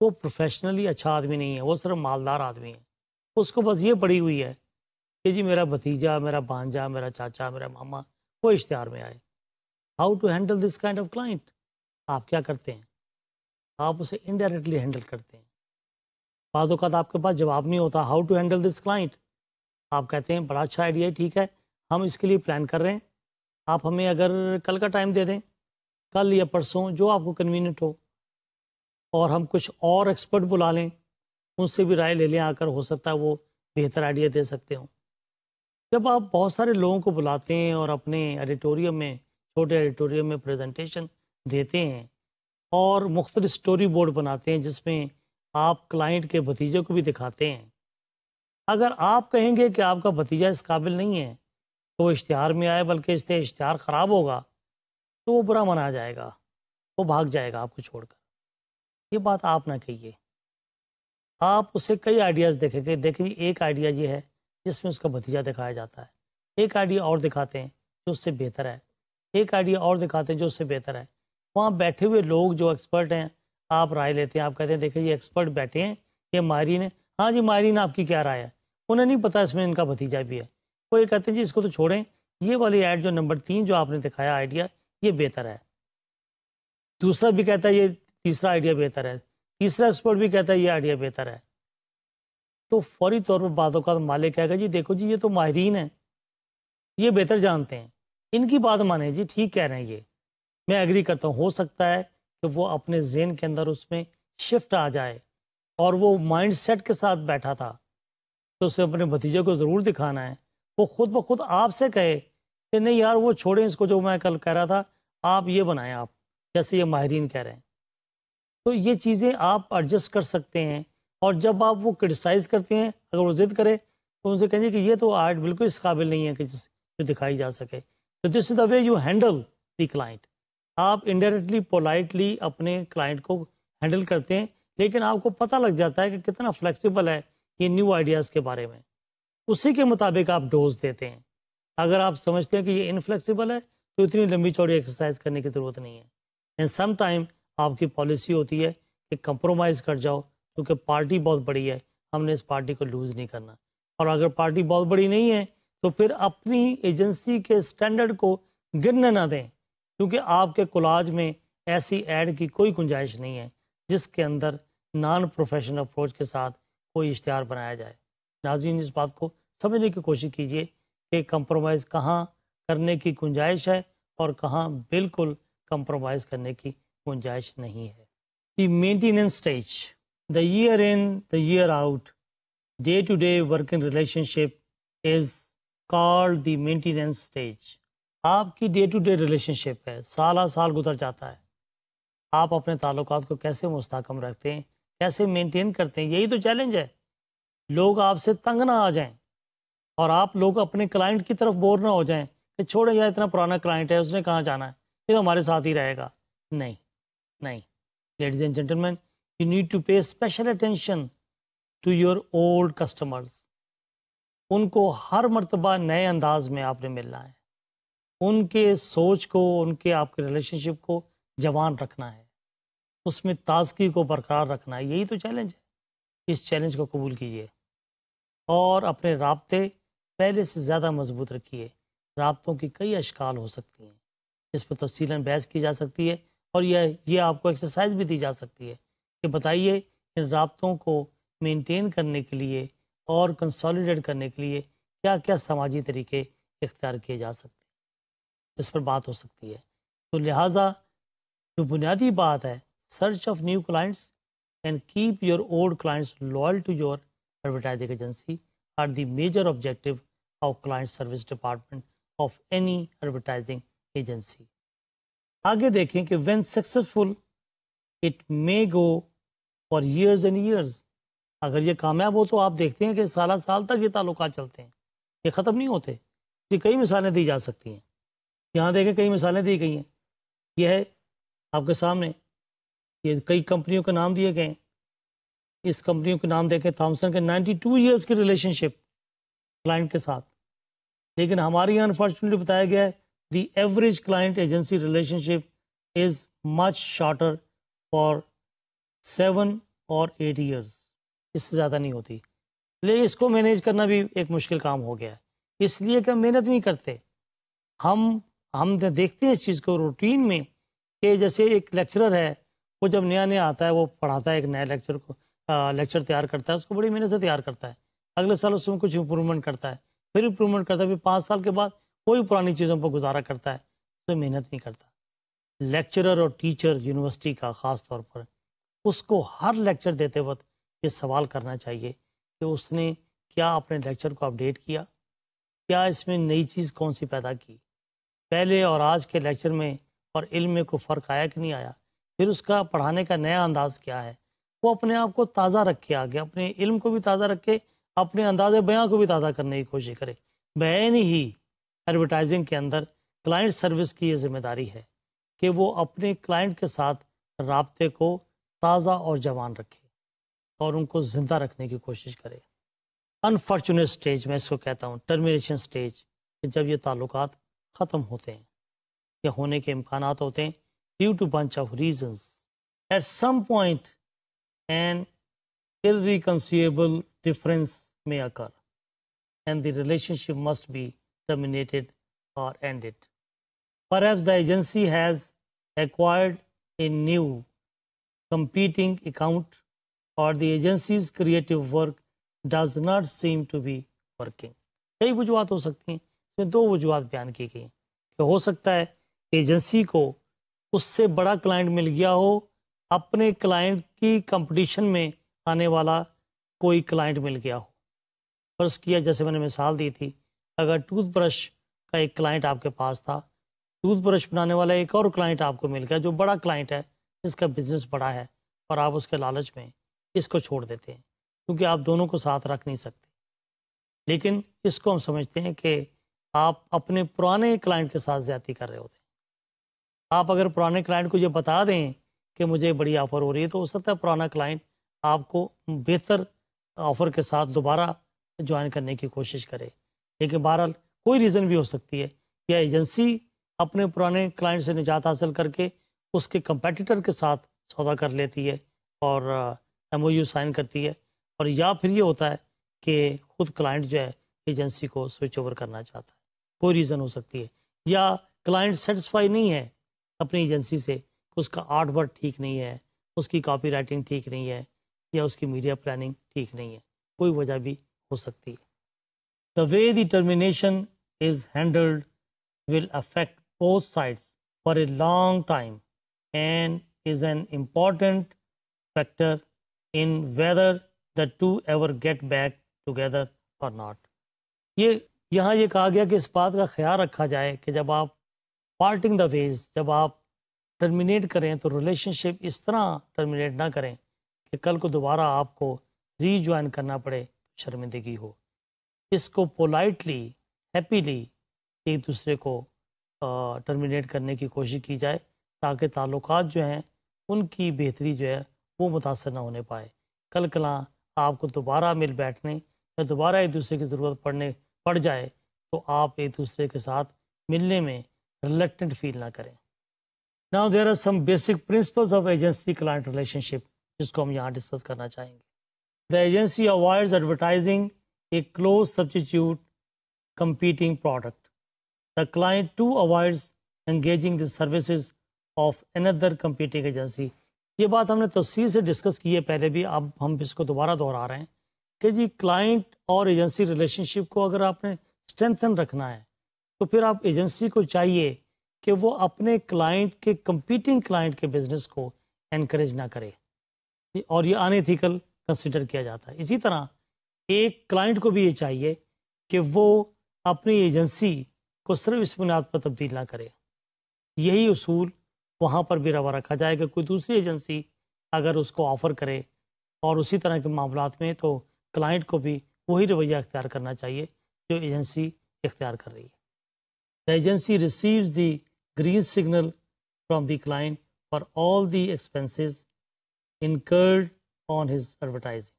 Speaker 1: वो प्रोफेशनली अच्छा आदमी नहीं है वो सिर्फ मालदार आदमी है उसको बस ये पड़ी हुई है कि जी मेरा भतीजा मेरा भांजा मेरा चाचा मेरा मामा वो इश्तहार में आए how to handle this kind of client आप क्या करते हैं आप उसे इनडायरेक्टली हैंडल करते हैं बाद आपके पास जवाब नहीं होता how to handle this client आप कहते हैं बड़ा अच्छा आइडिया है ठीक है हम इसके लिए प्लान कर रहे हैं आप हमें अगर कल का टाइम दे दें कल या परसों जो आपको कन्वीनियंट हो और हम कुछ और एक्सपर्ट बुला लें उनसे भी राय ले लें आकर हो सकता है वो बेहतर आइडिया दे सकते हो जब आप बहुत सारे लोगों को बुलाते हैं और अपने एडिटोरियम में छोटे एडिटोरियम में प्रेजेंटेशन देते हैं और मुख्तर स्टोरी बोर्ड बनाते हैं जिसमें आप क्लाइंट के भतीजे को भी दिखाते हैं अगर आप कहेंगे कि आपका भतीजा इस काबिल नहीं है तो वो इश्तहार में आए बल्कि इससे इश्तहार ख़राब होगा तो वो बुरा मना जाएगा वो भाग जाएगा आपको छोड़कर ये बात आप ना कहिए आप उसे कई आइडियाज़ देखेंगे देखें एक आइडिया ये है जिसमें उसका भतीजा दिखाया जाता है एक आइडिया और दिखाते हैं जो उससे बेहतर है एक आइडिया और दिखाते हैं जो उससे बेहतर है वहाँ बैठे हुए लोग जो एक्सपर्ट हैं आप राय लेते हैं आप कहते हैं देखिए ये एक्सपर्ट बैठे हैं ये माहरीन है हाँ जी माहरीन आपकी क्या राय है उन्हें नहीं पता इसमें इनका भतीजा भी है वो ये कहते हैं जी इसको तो छोड़ें ये वाली ऐड जो नंबर तीन जो आपने दिखाया आइडिया ये बेहतर है दूसरा भी कहता है ये तीसरा आइडिया बेहतर है तीसरा स्पोर्ट भी कहता है ये आइडिया बेहतर है तो फौरी तौर पर बाद मालिक कहेगा जी देखो जी ये तो माहरीन है ये बेहतर जानते हैं इनकी बात माने जी ठीक कह रहे हैं ये मैं एग्री करता हूँ हो सकता है कि वो अपने जेन के अंदर उसमें शिफ्ट आ जाए और वो माइंड सेट के साथ बैठा था तो उसे अपने भतीजे को ज़रूर दिखाना है वो खुद ब खुद आपसे कहे कि नहीं यार वो छोड़ें इसको जो मैं कल कह रहा था आप ये बनाएं आप जैसे ये माहरीन कह रहे हैं तो ये चीज़ें आप एडजस्ट कर सकते हैं और जब आप वो क्रिटिसाइज़ करते हैं अगर वो ज़िद करें तो उनसे कहेंगे कि ये तो आर्ट बिल्कुल इस काबिल नहीं है कि जो दिखाई जा सके तो this is the way you handle the client आप इनडायरेक्टली पोलाइटली अपने क्लाइंट को हैंडल करते हैं लेकिन आपको पता लग जाता है कि कितना फ्लेक्सिबल है ये न्यू आइडियाज़ के बारे में उसी के मुताबिक आप डोज देते हैं अगर आप समझते हैं कि ये इनफ्लेक्सिबल है तो इतनी लंबी चौड़ी एक्सरसाइज करने की ज़रूरत नहीं है एंड सम टाइम आपकी पॉलिसी होती है कि कंप्रोमाइज़ कर जाओ क्योंकि पार्टी बहुत बड़ी है हमने इस पार्टी को लूज़ नहीं करना और अगर पार्टी बहुत बड़ी नहीं है तो फिर अपनी एजेंसी के स्टैंडर्ड को गिरने ना दें क्योंकि आपके कोलाज में ऐसी ऐड की कोई गुंजाइश नहीं है जिसके अंदर नॉन प्रोफेशनल अप्रोच के साथ कोई इश्तहार बनाया जाए नाजीन इस बात को समझने की कोशिश कीजिए कि कंप्रोमाइज़ कहाँ करने की गुंजाइश है और कहाँ बिल्कुल कंप्रोमाइज़ करने की गुंजाइश नहीं है the maintenance stage the year in the year out day to day work in relationship is called the maintenance stage आपकी डे टू डे रिलेशनशिप है साल साल गुजर जाता है आप अपने ताल्लुक को कैसे मुस्तकम रखते हैं कैसे मेंटेन करते हैं यही तो चैलेंज है लोग आपसे तंग ना आ जाएं और आप लोग अपने क्लाइंट की तरफ बोर ना हो जाएं कि छोड़ो यार इतना पुराना क्लाइंट है उसने कहाँ जाना है ये तो हमारे साथ ही रहेगा नहीं नहीं ladies and gentleman you need to pay special attention to your old customers उनको हर मरतबा नए अंदाज में आपने मिलना है उनके सोच को उनके आपके रिलेशनशिप को जवान रखना है उसमें ताजगी को बरकरार रखना है यही तो चैलेंज है इस चैलेंज को कबूल कीजिए और अपने रबते पहले से ज़्यादा मजबूत रखिए रबतों की कई अशकाल हो सकती हैं जिस पर तफसीला बहस की जा सकती है और यह ये आपको एक्सरसाइज भी दी जा सकती है कि बताइए इन रबतों को मेंटेन करने के लिए और कंसोलिडेट करने के लिए क्या क्या समाजी तरीके इख्तियार किए जा सकते हैं इस पर बात हो सकती है तो लिहाजा जो बुनियादी बात है search of new clients and keep your old clients loyal to your advertising agency are the major objective of client service department of any advertising agency आगे देखें कि when successful it may go for years and years अगर ये कामयाब हो तो आप देखते हैं कि साल साल तक ये ताल्लुक चलते हैं ये ख़त्म नहीं होते ये कई मिसालें दी जा सकती हैं यहाँ देखें कई मिसालें दी गई हैं यह है आपके सामने ये कई कंपनियों के नाम दिए गए हैं इस कंपनियों के नाम देखें थॉमसन के 92 ईयर्स की रिलेशनशिप क्लाइंट के साथ लेकिन हमारे यहाँ अनफॉर्चुनेटली बताया गया है the average client agency relationship is much shorter for seven और एट ईयर्स इससे ज़्यादा नहीं होती लेकिन इसको मैनेज करना भी एक मुश्किल काम हो गया है इसलिए कि हम मेहनत नहीं करते हम हम देखते हैं इस चीज़ को रूटीन में कि जैसे एक लेक्चरर है वो जब नया नया आता है वो पढ़ाता है एक नया लेक्चर को लेक्चर तैयार करता है उसको बड़ी मेहनत से तैयार करता है अगले साल उसमें कुछ इम्प्रूवमेंट करता है फिर इम्प्रूवमेंट करता है फिर पाँच साल के बाद कोई पुरानी चीज़ों पर गुजारा करता है तो मेहनत नहीं करता लेक्चरर और टीचर यूनिवर्सिटी का ख़ास तौर पर उसको हर लेक्चर देते वक्त ये सवाल करना चाहिए कि उसने क्या अपने लेक्चर को अपडेट किया क्या इसमें नई चीज़ कौन सी पैदा की पहले और आज के लेक्चर में और इल्म में कोई फ़र्क आया कि नहीं आया फिर उसका पढ़ाने का नया अंदाज़ क्या है वो अपने आप को ताज़ा रखे आगे अपने इल्म को भी ताज़ा रखे अपने अंदाज बयां को भी ताज़ा करने की कोशिश करे बैन ही एडवर्टाइजिंग के अंदर क्लाइंट सर्विस की ये जिम्मेदारी है कि वो अपने क्लाइंट के साथ रबते को ताज़ा और जवान रखे और उनको ज़िंदा रखने की कोशिश करे अनफॉर्चुनेट स्टेज मैं इसको कहता हूँ टर्मिनेशन स्टेज जब ये ताल्लुक ख़त्म होते हैं या होने के इम्कान होते हैं due to bunch of reasons at some point an irreconcilable difference में occur and the relationship must be terminated or ended. Perhaps the agency has acquired a new competing account or the agency's creative work does not seem to be working. कई वजूहत हो सकती हैं इसमें दो वजूहत बयान की गई कि हो सकता है agency ko usse bada client mil gaya ho apne client ki competition mein aane wala koi client mil gaya ho फर्ज किया जैसे मैंने मिसाल दी थी अगर टूथब्रश का एक क्लाइंट आपके पास था टूथब्रश बनाने वाला एक और क्लाइंट आपको मिल गया जो बड़ा क्लाइंट है जिसका बिजनेस बड़ा है और आप उसके लालच में इसको छोड़ देते हैं क्योंकि आप दोनों को साथ रख नहीं सकते लेकिन इसको हम समझते हैं कि आप अपने पुराने क्लाइंट के साथ ज्यादा कर रहे होते हैं आप अगर पुराने क्लाइंट को ये बता दें कि मुझे बड़ी ऑफ़र हो रही है तो हो सकता है पुराना क्लाइंट आपको बेहतर ऑफ़र के साथ दोबारा ज्वाइन करने की कोशिश करे लेकिन बहरहाल कोई रीज़न भी हो सकती है या एजेंसी अपने पुराने क्लाइंट से निजात हासिल करके उसके कंपेटिटर के साथ सौदा कर लेती है और एम साइन करती है और या फिर ये होता है कि खुद क्लाइंट जो है एजेंसी को स्विच ओवर करना चाहता है कोई रीज़न हो सकती है या क्लाइंट सेटिस्फाई नहीं है अपनी एजेंसी से उसका आर्ट वर्क ठीक नहीं है उसकी कॉपी राइटिंग ठीक नहीं है या उसकी मीडिया प्लानिंग ठीक नहीं है कोई वजह भी हो सकती है The way the termination is handled will affect both sides for a long time and is an important factor in whether the two ever get back together or not. ye yahan ye kaha gaya ki is baat ka khayal rakha jaye ki jab aap parting the ways jab aap terminate करें तो relationship इस तरह terminate ना करें कि कल को दोबारा आपको रीजॉइन करना पड़े शर्मिंदगी हो इसको पोलाइटली हैप्पीली एक दूसरे को टर्मिनेट करने की कोशिश की जाए ताकि ताल्लुक जो हैं उनकी बेहतरी जो है वो मुतासर ना होने पाए कल कला आपको दोबारा मिल बैठने या दोबारा एक दूसरे की ज़रूरत पड़ने पड़ जाए तो आप एक दूसरे के साथ मिलने में रिलेक्टेंट फील ना करें ना there are some basic principles of agency client relationship जिसको हम यहाँ डिस्कस करना चाहेंगे the agency avoids advertising a close substitute competing product. The client too avoids engaging the services of another competing agency. ये बात हमने तफसील से डिस्कस की है पहले भी अब हम इसको दोबारा दोहरा रहे हैं कि जी क्लाइंट और एजेंसी रिलेशनशिप को अगर आपने स्ट्रेंथन रखना है तो फिर आप एजेंसी को चाहिए कि वो अपने क्लाइंट के कंपीटिंग क्लाइंट के बिजनेस को इनक्रेज ना करे और ये अनएथिकल कंसिडर किया जाता है इसी तरह एक क्लाइंट को भी ये चाहिए कि वो अपनी एजेंसी को सिर्फ इस बुनियाद पर तब्दील ना करे यही उसूल वहाँ पर भी रवा रखा जाए कि कोई दूसरी एजेंसी अगर उसको ऑफ़र करे और उसी तरह के मामला में तो क्लाइंट को भी वही रवैया अख्तियार करना चाहिए जो एजेंसी इख्तियार कर रही है the agency receive the green signal from the client for all the expenses incurred on his advertising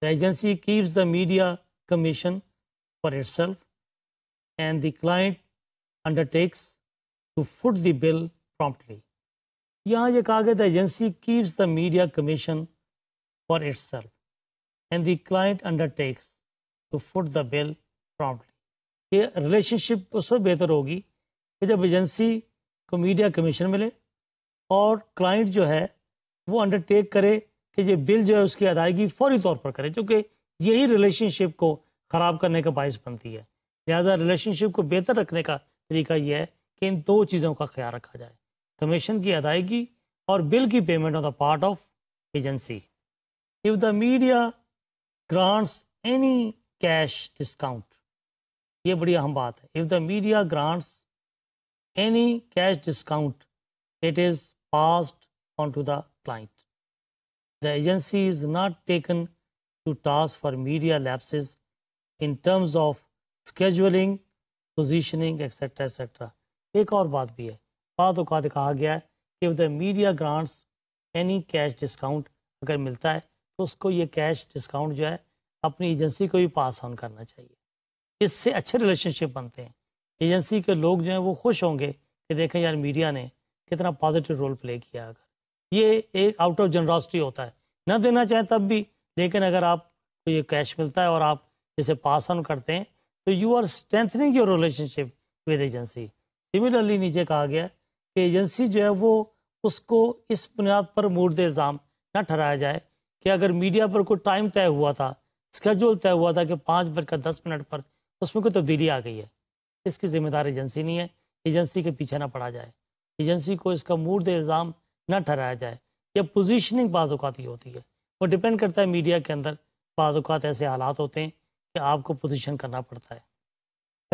Speaker 1: The agency keeps the media commission for itself and the client undertakes to foot the bill promptly. यहाँ ये कहा गया the agency keeps the media commission for itself and the client undertakes to foot the bill promptly ये relationship उससे बेहतर होगी कि जब एजेंसी को मीडिया कमीशन मिले और क्लाइंट जो है वो अंडरटेक करे कि ये बिल जो है उसकी अदायगी फौरी तौर पर करें क्योंकि यही रिलेशनशिप को ख़राब करने का बायस बनती है लिहाजा रिलेशनशिप को बेहतर रखने का तरीका यह है कि इन दो चीज़ों का ख्याल रखा जाए कमीशन की अदायगी और बिल की payment on the part of agency if the media grants any cash discount ये बड़ी अहम बात है if the media grants any cash discount it is passed on to the client. the agency is not taken to task for media lapses in terms of scheduling, positioning, etc., etc. एक और बात भी है बाद अवत कहा गया है कि the media grants any cash discount अगर मिलता है तो उसको ये कैश डिस्काउंट जो है अपनी एजेंसी को भी पास ऑन करना चाहिए इससे अच्छे रिलेशनशिप बनते हैं एजेंसी के लोग जो हैं वो खुश होंगे कि देखें यार मीडिया ने कितना पॉजिटिव रोल प्ले किया अगर ये एक आउट ऑफ जनरासिटी होता है ना देना चाहे तब भी लेकिन अगर आप तो ये कैश मिलता है और आप इसे पास ऑन करते हैं तो you are strengthening your relationship with agency similarly नीचे कहा गया कि एजेंसी जो है वो उसको इस बुनियाद पर मूर्द इल्ज़ाम ना ठहराया जाए कि अगर मीडिया पर कोई टाइम तय हुआ था स्केड्यूल तय हुआ था कि पाँच बजकर दस मिनट पर उसमें कोई तब्दीली आ गई है इसकी जिम्मेदार एजेंसी नहीं है एजेंसी के पीछे ना पड़ा जाए एजेंसी को इसका मूर्द इल्ज़ाम ना ठहराया जाए यह पोजीशनिंग बात ही होती है वो डिपेंड करता है मीडिया के अंदर बाज़ात ऐसे हालात होते हैं कि आपको पोजीशन करना पड़ता है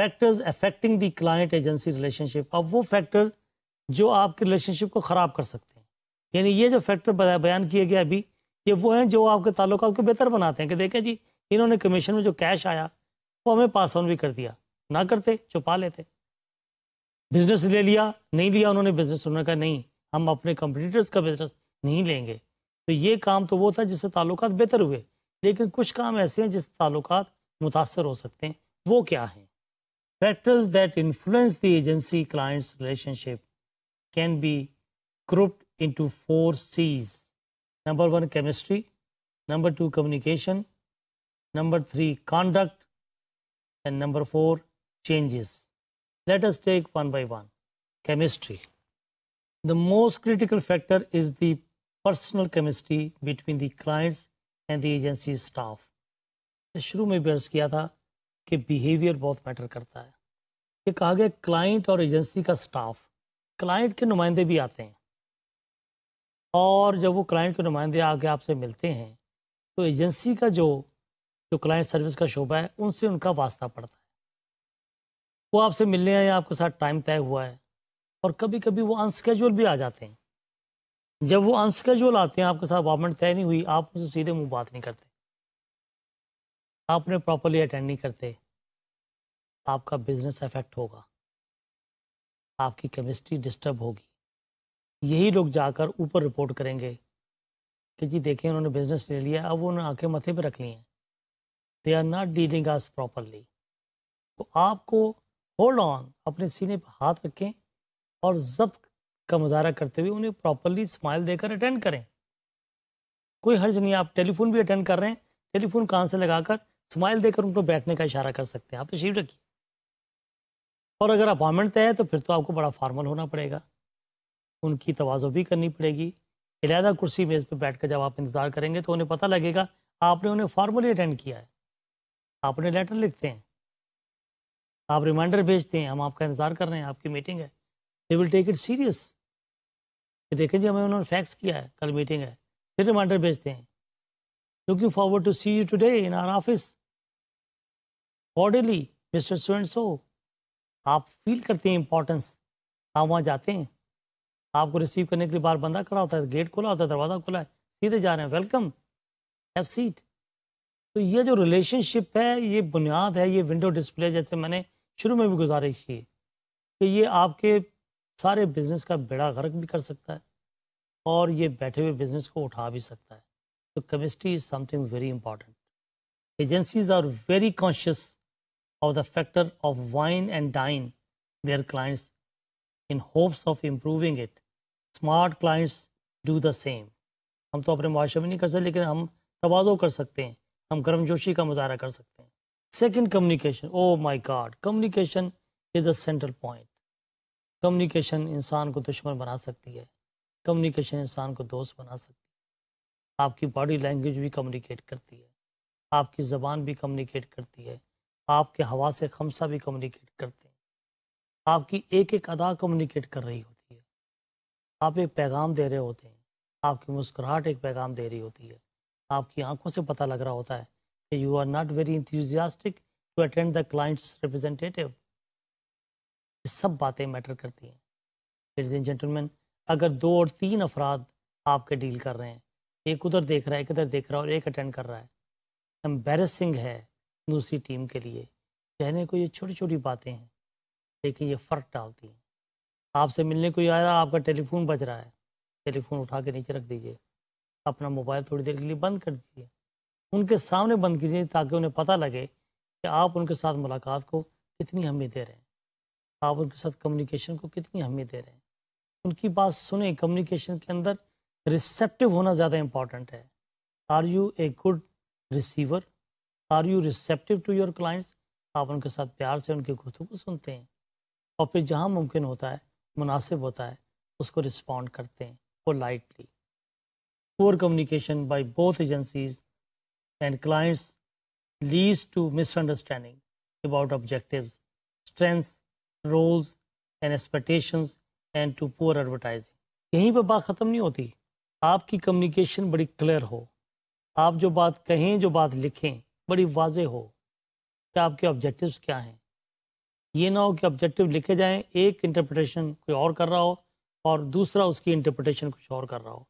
Speaker 1: factors affecting the client agency relationship अब वो फैक्टर जो आपके रिलेशनशिप को ख़राब कर सकते हैं यानी ये जो फैक्टर बयान किए गए अभी ये वो हैं जो आपके ताल्लुक को बेहतर बनाते हैं कि देखें जी इन्होंने कमीशन में जो कैश आया वो हमें पास ऑन भी कर दिया ना करते छुपा लेते बिजनेस ले लिया नहीं लिया उन्होंने बिजनेस उन्होंने कहा नहीं हम अपने कंप्यूटर्स का बिजनेस नहीं लेंगे तो ये काम तो वो था जिससे ताल्लुक बेहतर हुए लेकिन कुछ काम ऐसे हैं जिससे ताल्लुक मुतासर हो सकते हैं वो क्या हैं factors that influence the agency clients relationship can be grouped to four C's number one chemistry number two communication number three conduct and number four changes let us take one by one chemistry the most critical factor is the personal chemistry between the clients and the agency staff. शुरू में भी अर्ज़ किया था कि behaviour बहुत matter करता है ये कहा गया क्लाइंट और एजेंसी का स्टाफ क्लाइंट के नुमाइंदे भी आते हैं और जब वो क्लाइंट के नुमाइंदे आके आपसे मिलते हैं तो एजेंसी का जो जो क्लाइंट सर्विस का शोबा है उनसे उनका वास्ता पड़ता है वो आपसे मिलने आए आपके साथ टाइम तय हुआ है और कभी कभी वो अनस्केजुअल भी आ जाते हैं जब वो अनस्केजुअल आते हैं आपके साथ अपॉइंटमेंट तय नहीं हुई आप उनसे सीधे मुंह बात नहीं करते आप उन्हें प्रॉपरली अटेंड नहीं करते आपका बिजनेस अफेक्ट होगा आपकी केमिस्ट्री डिस्टर्ब होगी यही लोग जाकर ऊपर रिपोर्ट करेंगे कि जी देखें उन्होंने बिजनेस ले लिया अब उन्होंने आंखें मथे पर रख ली हैं they are not dealing us properly तो आपको होल्ड ऑन अपने सीने पर हाथ रखें और जब्त का मुजाहरा करते हुए उन्हें प्रॉपरली स्माइल देकर अटेंड करें कोई हर्ज नहीं आप टेलीफोन भी अटेंड कर रहे हैं टेलीफोन कहाँ से लगाकर स्माइल देकर उनको बैठने का इशारा कर सकते हैं आप तशीफ तो रखिए और अगर अपॉइंटमेंट तय है तो फिर तो आपको बड़ा फॉर्मल होना पड़ेगा उनकी तोज़ो भी करनी पड़ेगी इलादा कुर्सी मेज़ पर बैठ कर जब आप इंतज़ार करेंगे तो उन्हें पता लगेगा आपने उन्हें फॉर्मली अटेंड किया है आपने लेटर लिखते हैं आप रिमाइंडर भेजते हैं हम आपका इंतज़ार कर रहे हैं आपकी मीटिंग है they will take it serious देखें जी हमें उन्होंने फैक्स किया है कल मीटिंग है फिर रिमाइंडर भेजते हैं looking forward to see you today in our office orderly mister student so आप फील करते हैं इंपॉर्टेंस आप वहाँ जाते हैं आपको रिसीव करने के लिए बार बंदा खड़ा होता है गेट खुला होता है दरवाज़ा खुला है सीधे जा रहे हैं वेलकम हैव सीट तो ये जो रिलेशनशिप है ये बुनियाद है ये विंडो डिस्प्ले जैसे मैंने शुरू में भी गुजारिश की कि ये आपके सारे बिजनेस का बेड़ा गर्क भी कर सकता है और ये बैठे हुए बिजनेस को उठा भी सकता है तो chemistry is something very important agencies are very conscious of the factor of wine and dine their clients in hopes of improving it smart clients do the same हम तो अपने मुआशे में नहीं कर सकते लेकिन हम तबादो कर सकते हैं हम गर्मजोशी का मुजाहरा कर सकते हैं second communication oh my god communication is the central point communication इंसान को दुश्मन बना सकती है कम्युनिकेशन इंसान को दोस्त बना सकती है आपकी बॉडी लैंग्वेज भी कम्युनिकेट करती है आपकी ज़बान भी कम्युनिकेट करती है आपके हवा से खमसा भी कम्युनिकेट करते हैं आपकी एक एक अदा कम्युनिकेट कर रही होती है आप एक पैगाम दे रहे होते हैं आपकी मुस्कुराहट एक पैगाम दे रही होती है आपकी आंखों से पता लग रहा होता है कि you are not very enthusiastic to attend the clients representative सब बातें मैटर करती हैं लेडीज एंड जेंटलमैन अगर दो और तीन अफराद आपके डील कर रहे हैं एक उधर देख रहा है एक इधर देख रहा है और एक अटेंड कर रहा है एम्बेरसिंग है दूसरी टीम के लिए कहने को ये छोटी छोटी बातें हैं लेकिन ये फ़र्क डालती हैं आपसे मिलने को आ रहा आपका टेलीफोन बज रहा है टेलीफोन उठा के नीचे रख दीजिए अपना मोबाइल थोड़ी देर के लिए बंद कर दीजिए उनके सामने बंद कीजिए ताकि उन्हें पता लगे कि आप उनके साथ मुलाकात को कितनी अहमियत दे रहे हैं आप उनके साथ कम्युनिकेशन को कितनी अहमियत दे रहे हैं उनकी बात सुने कम्युनिकेशन के अंदर रिसेप्टिव होना ज़्यादा इम्पॉर्टेंट है are you a good receiver are you receptive to your clients आप उनके साथ प्यार से उनकी गुफ्तु को सुनते हैं और फिर जहाँ मुमकिन होता है मुनासिब होता है उसको रिस्पॉन्ड करते हैं lightly poor communication by both agencies and clients leads to misunderstanding about objective strengths, roles and expectation and to poor advertising यहीं पर बात ख़त्म नहीं होती आपकी कम्युनिकेशन बड़ी क्लियर हो आप जो बात कहें जो बात लिखें बड़ी वाज हो कि आपके ऑब्जेक्टिव्स क्या हैं ये ना हो कि ऑब्जेक्टिव लिखे जाएं एक इंटरप्रटेशन कोई और कर रहा हो और दूसरा उसकी इंटरप्रटेशन कुछ और कर रहा हो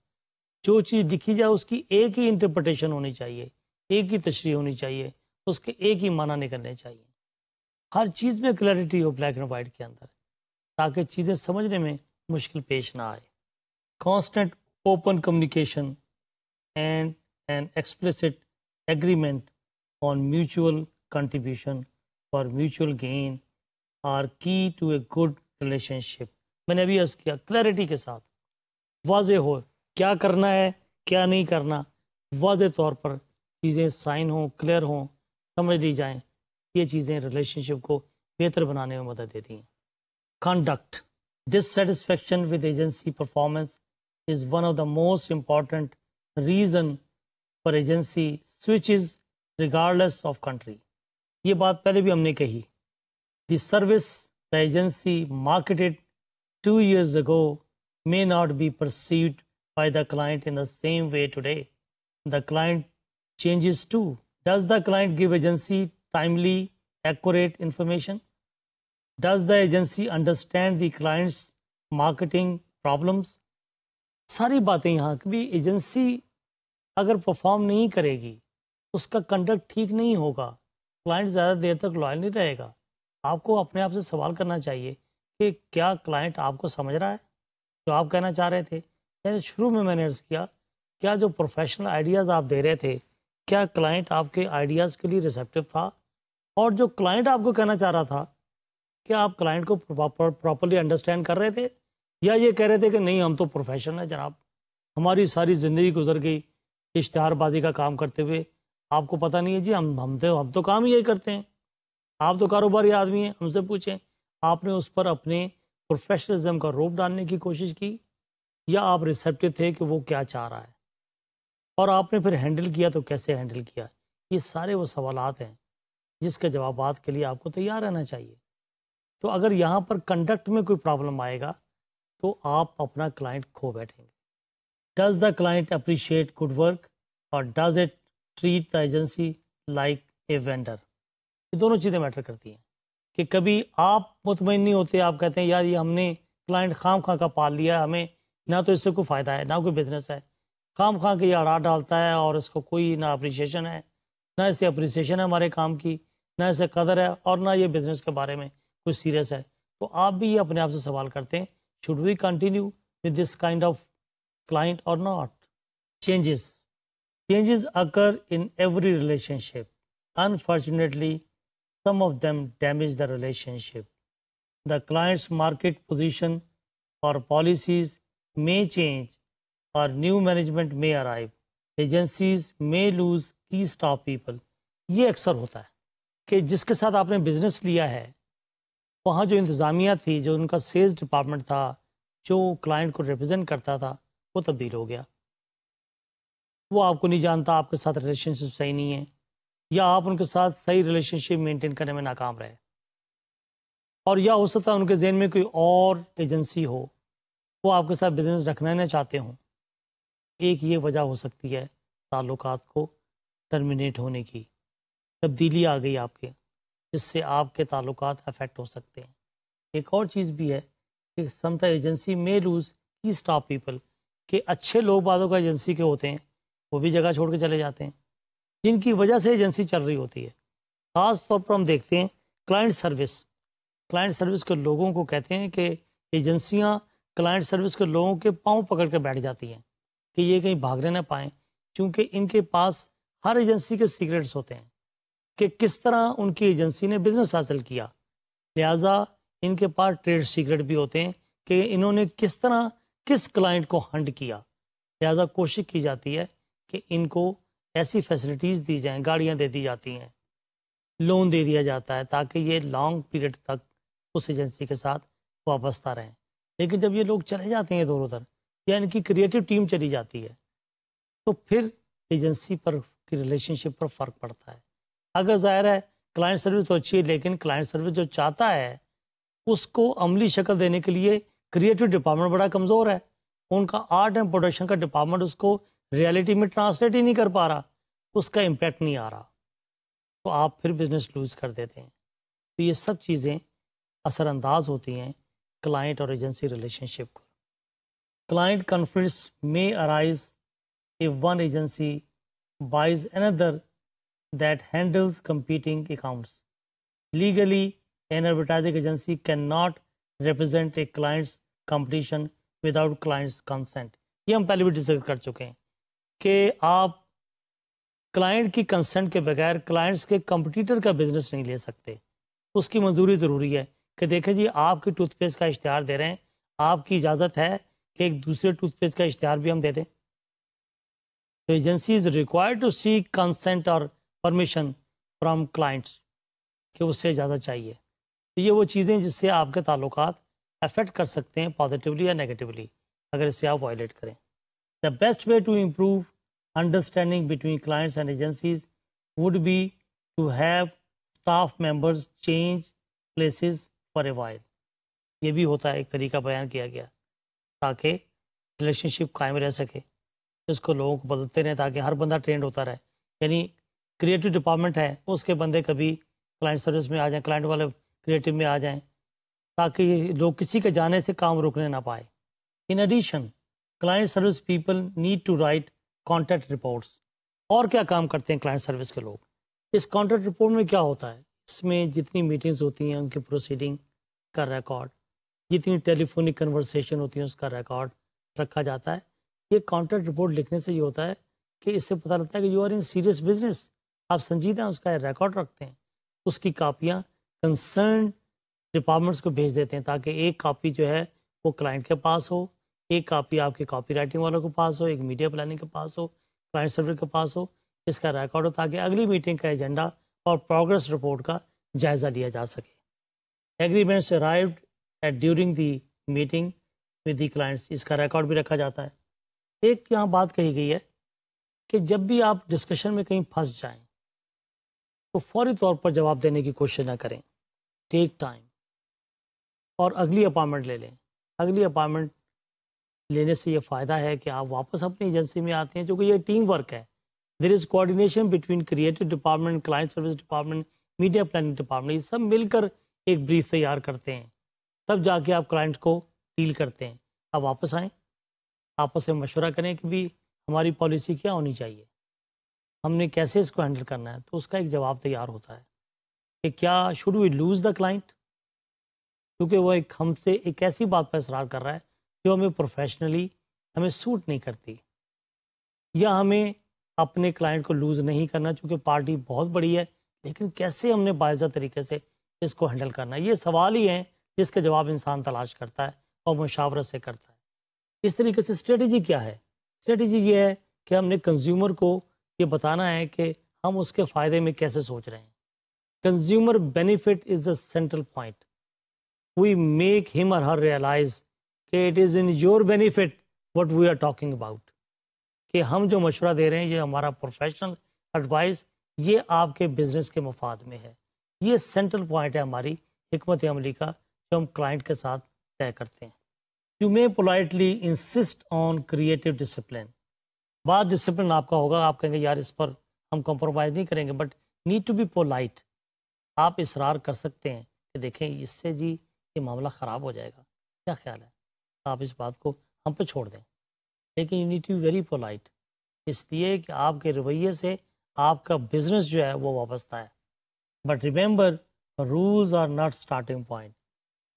Speaker 1: जो चीज़ लिखी जाए उसकी एक ही इंटरप्रटेशन होनी चाहिए एक ही तशरी होनी चाहिए उसके एक ही माना निकलने चाहिए हर चीज़ में क्लैरिटी हो ब्लैक एंड वाइट के अंदर ताकि चीज़ें समझने में मुश्किल पेश ना आए constant open communication and an explicit agreement on mutual contribution और mutual gain are key to a good relationship मैंने अभी अर्ज किया क्लैरिटी के साथ वाज हो क्या करना है क्या नहीं करना वाज तौर पर चीज़ें साइन हों क्लियर हों समझ ली जाएं ये चीज़ें रिलेशनशिप को बेहतर बनाने में मदद देती हैं conduct dissatisfaction with agency performance is one of the most important reason for agency is regardless of country ये बात पहले भी हमने कही the service the agency marketed two years ago may not be perceived by the client in the same way today the client changes too does the client give agency timely, accurate information? Does the agency understand the client's marketing problems? सारी बातें यहाँ कभी agency अगर perform नहीं करेगी उसका conduct ठीक नहीं होगा क्लाइंट ज़्यादा देर तक लॉयल नहीं रहेगा आपको अपने आप से सवाल करना चाहिए कि क्या क्लाइंट आपको समझ रहा है जो आप कहना चाह रहे थे जैसे शुरू में मैंने अर्ज़ किया क्या जो प्रोफेशनल आइडियाज़ आप दे रहे थे क्या क्लाइंट आपके आइडियाज़ के लिए रिसेप्टिव था और जो क्लाइंट आपको कहना चाह रहा था कि आप क्लाइंट को प्रॉपरली अंडरस्टैंड कर रहे थे या ये कह रहे थे कि नहीं हम तो प्रोफेशन है जनाब हमारी सारी ज़िंदगी गुजर गई इश्तहारबाजी का काम करते हुए आपको पता नहीं है जी हम हम तो हम तो काम ही यही करते हैं आप तो कारोबारी आदमी हैं हमसे पूछें आपने उस पर अपने प्रोफेशनलिज्म का रोप डालने की कोशिश की या आप रिसेप्टिव थे कि वो क्या चाह रहा है और आपने फिर हैंडल किया तो कैसे हैंडल किया ये सारे वो सवालत हैं जिसके जवाब के लिए आपको तैयार रहना चाहिए तो अगर यहाँ पर कंडक्ट में कोई प्रॉब्लम आएगा तो आप अपना क्लाइंट खो बैठेंगे does the client appreciate good work और does it treat the agency like a vendor ये दोनों चीज़ें मैटर करती हैं कि कभी आप मुतमिन नहीं होते आप कहते हैं यार ये हमने क्लाइंट खाम खां का पाल लिया हमें ना तो इससे कोई फ़ायदा है ना कोई बिजनेस है खाम खां के ये अड़ा डालता है और इसको कोई ना अप्रिसिएशन है ना इसे अप्रिसिएशन है हमारे काम की ना इसे कदर है और ना ये बिजनेस के बारे में कुछ सीरियस है तो आप भी ये अपने आप से सवाल करते हैं should we continue with this kind of client और not changes changes occur in every relationship unfortunately some of them damage the relationship the clients market position और पॉलिसीज मे चेंज और new management may arrive agencies may lose key staff people ये अक्सर होता है कि जिसके साथ आपने बिजनेस लिया है वहाँ जो इंतज़ामिया थी जो उनका सेल्स डिपार्टमेंट था जो क्लाइंट को रिप्रेजेंट करता था वो तब्दील हो गया वो आपको नहीं जानता आपके साथ रिलेशनशिप सही नहीं है या आप उनके साथ सही रिलेशनशिप मेंटेन करने में नाकाम रहे और या हो सकता है उनके जहन में कोई और एजेंसी हो वो आपके साथ बिजनेस रखना नहीं चाहते हों एक ये वजह हो सकती है ताल्लुक को टर्मिनेट होने की तब्दीली आ गई आपके जिससे आपके ताल्लुक अफेक्ट हो सकते हैं एक और चीज़ भी है कि समटा agency may lose key staff people के अच्छे लोग बातों का एजेंसी के होते हैं वो भी जगह छोड़ के चले जाते हैं जिनकी वजह से एजेंसी चल रही होती है ख़ास तौर पर हम देखते हैं क्लाइंट सर्विस क्लाइंट सर्विस के लोगों को कहते हैं कि एजेंसियाँ क्लाइंट सर्विस के लोगों के पाँव पकड़ के बैठ जाती हैं कि ये कहीं भागने ना पाएँ क्योंकि इनके पास हर एजेंसी के सीक्रेट्स होते हैं कि किस तरह उनकी एजेंसी ने बिजनेस हासिल किया लिहाजा इनके पास ट्रेड सीक्रेट भी होते हैं कि इन्होंने किस तरह किस क्लाइंट को हंड किया लिहाजा कोशिश की जाती है कि इनको ऐसी फैसिलिटीज़ दी जाएँ गाड़ियाँ दे दी जाती हैं लोन दे दिया जाता है ताकि ये लॉन्ग पीरियड तक उस एजेंसी के साथ वाबस्ता रहें लेकिन जब ये लोग चले जाते हैं इधर उधर या इनकी क्रिएटिव टीम चली जाती है तो फिर एजेंसी पर की रिलेशनशिप पर फ़र्क पड़ता है अगर ज़ाहिर है क्लाइंट सर्विस तो अच्छी है लेकिन क्लाइंट सर्विस जो चाहता है उसको अमली शक्ल देने के लिए क्रिएटिव डिपार्टमेंट बड़ा कमज़ोर है उनका आर्ट एंड प्रोडक्शन का डिपार्टमेंट उसको रियलिटी में ट्रांसलेट ही नहीं कर पा रहा उसका इम्पेक्ट नहीं आ रहा तो आप फिर बिजनेस लूज़ कर देते हैं तो ये सब चीज़ें असरानंदाज होती हैं क्लाइंट और एजेंसी रिलेशनशिप को क्लाइंट conflicts में arise if one agency buys another that handles competing accounts. Legally, an arbitrage agency cannot represent a client's competition without client's consent. ये हम पहले भी डिस्कस कर चुके हैं कि आप क्लाइंट की कंसेंट के बगैर क्लाइंट्स के कंपटीटर का बिजनेस नहीं ले सकते उसकी मंजूरी ज़रूरी है कि देखें जी आपकी टूथपेस्ट का इश्तहार दे रहे हैं आपकी इजाज़त है कि एक दूसरे टूथपेस्ट का इश्तहार भी हम दे दें तो agency is required to see consent और परमिशन फ्राम क्लाइंट्स कि उससे ज़्यादा चाहिए तो ये वो चीज़ें जिससे आपके ताल्लुक अफेक्ट कर सकते हैं पॉजिटिवली या नेगेटिवली अगर इसे आप वायलेट करें the best way to improve understanding between clients and agencies would be to have staff members change places for a while ये भी होता है एक तरीका बयान किया गया ताकि रिलेशनशिप कायम रह सके इसको लोगों को बदलते रहें ताकि हर बंदा ट्रेंड होता रहे यानी क्रिएटिव डिपार्टमेंट है उसके बंदे कभी क्लाइंट सर्विस में आ जाएं क्लाइंट वाले क्रिएटिव में आ जाएं ताकि लोग किसी के जाने से काम रुकने ना पाए in addition client service people need to write contact reports और क्या काम करते हैं क्लाइंट सर्विस के लोग इस कॉन्टैक्ट रिपोर्ट में क्या होता है इसमें जितनी मीटिंग्स होती हैं उनकी प्रोसीडिंग का रिकॉर्ड जितनी टेलीफोनिक कन्वर्सेशन होती है उसका रिकॉर्ड रखा जाता है ये कॉन्ट्रैक्ट रिपोर्ट लिखने से ये होता है कि इससे पता लगता है कि you are in serious business आप संजीदा उसका रिकॉर्ड रखते हैं उसकी कापियाँ कंसर्न डिपार्टमेंट्स को भेज देते हैं ताकि एक कापी जो है वो क्लाइंट के पास हो एक कापी आपके कापी राइटिंग वालों के पास हो एक मीडिया प्लानिंग के पास हो क्लाइंट सर्वर के पास हो इसका रिकॉर्ड हो ताकि अगली मीटिंग का एजेंडा और प्रोग्रेस रिपोर्ट का जायज़ा लिया जा सके agreements arrive at during the meeting with the clients इसका रिकॉर्ड भी रखा जाता है एक यहाँ बात कही गई है कि जब भी आप डिस्कशन में कहीं फंस जाएं तो फौरी तौर पर जवाब देने की कोशिश ना करें टेक टाइम और अगली अपॉइंटमेंट ले लें अगली अपॉइंटमेंट लेने से ये फ़ायदा है कि आप वापस अपनी एजेंसी में आते हैं क्योंकि ये टीम वर्क है there is coordination between creative department client service department media planning department ये सब मिलकर एक ब्रीफ तैयार करते हैं तब जाके आप क्लाइंट को डील करते हैं आप वापस आएँ आपस में मशवरा करें कि भी हमारी पॉलिसी क्या होनी चाहिए हमने कैसे इसको हैंडल करना है तो उसका एक जवाब तैयार होता है कि क्या should we lose the client क्योंकि वो एक हमसे एक ऐसी बात पर इसरार कर रहा है जो हमें प्रोफेशनली हमें सूट नहीं करती या हमें अपने क्लाइंट को लूज़ नहीं करना चूँकि पार्टी बहुत बड़ी है लेकिन कैसे हमने बाजा तरीके से इसको हैंडल करना है ये सवाल ही हैं जिसका जवाब इंसान तलाश करता है और मुशावरत से करता है इस तरीके से स्ट्रेटजी क्या है स्ट्रेटजी ये है कि हमने कंज्यूमर को ये बताना है कि हम उसके फ़ायदे में कैसे सोच रहे हैं consumer benefit is the central point we make him or her realize कि it is in your benefit what we are talking about कि हम जो मशवरा दे रहे हैं ये हमारा प्रोफेशनल एडवाइस ये आपके बिजनेस के मफाद में है ये सेंट्रल पॉइंट है हमारी हमत अमली का जो हम क्लाइंट के साथ तय करते हैं you may politely insist on creative discipline बाद डिसिप्लिन आपका होगा आप कहेंगे यार इस पर हम कॉम्प्रोमाइज़ नहीं करेंगे but need to be polite आप इसरार कर सकते हैं कि देखें इससे जी ये मामला ख़राब हो जाएगा क्या ख्याल है आप इस बात को हम पे छोड़ दें लेकिन you need to very polite इसलिए कि आपके रवैये से आपका बिजनेस जो है वो वाबस्ता है but remember rules are not starting point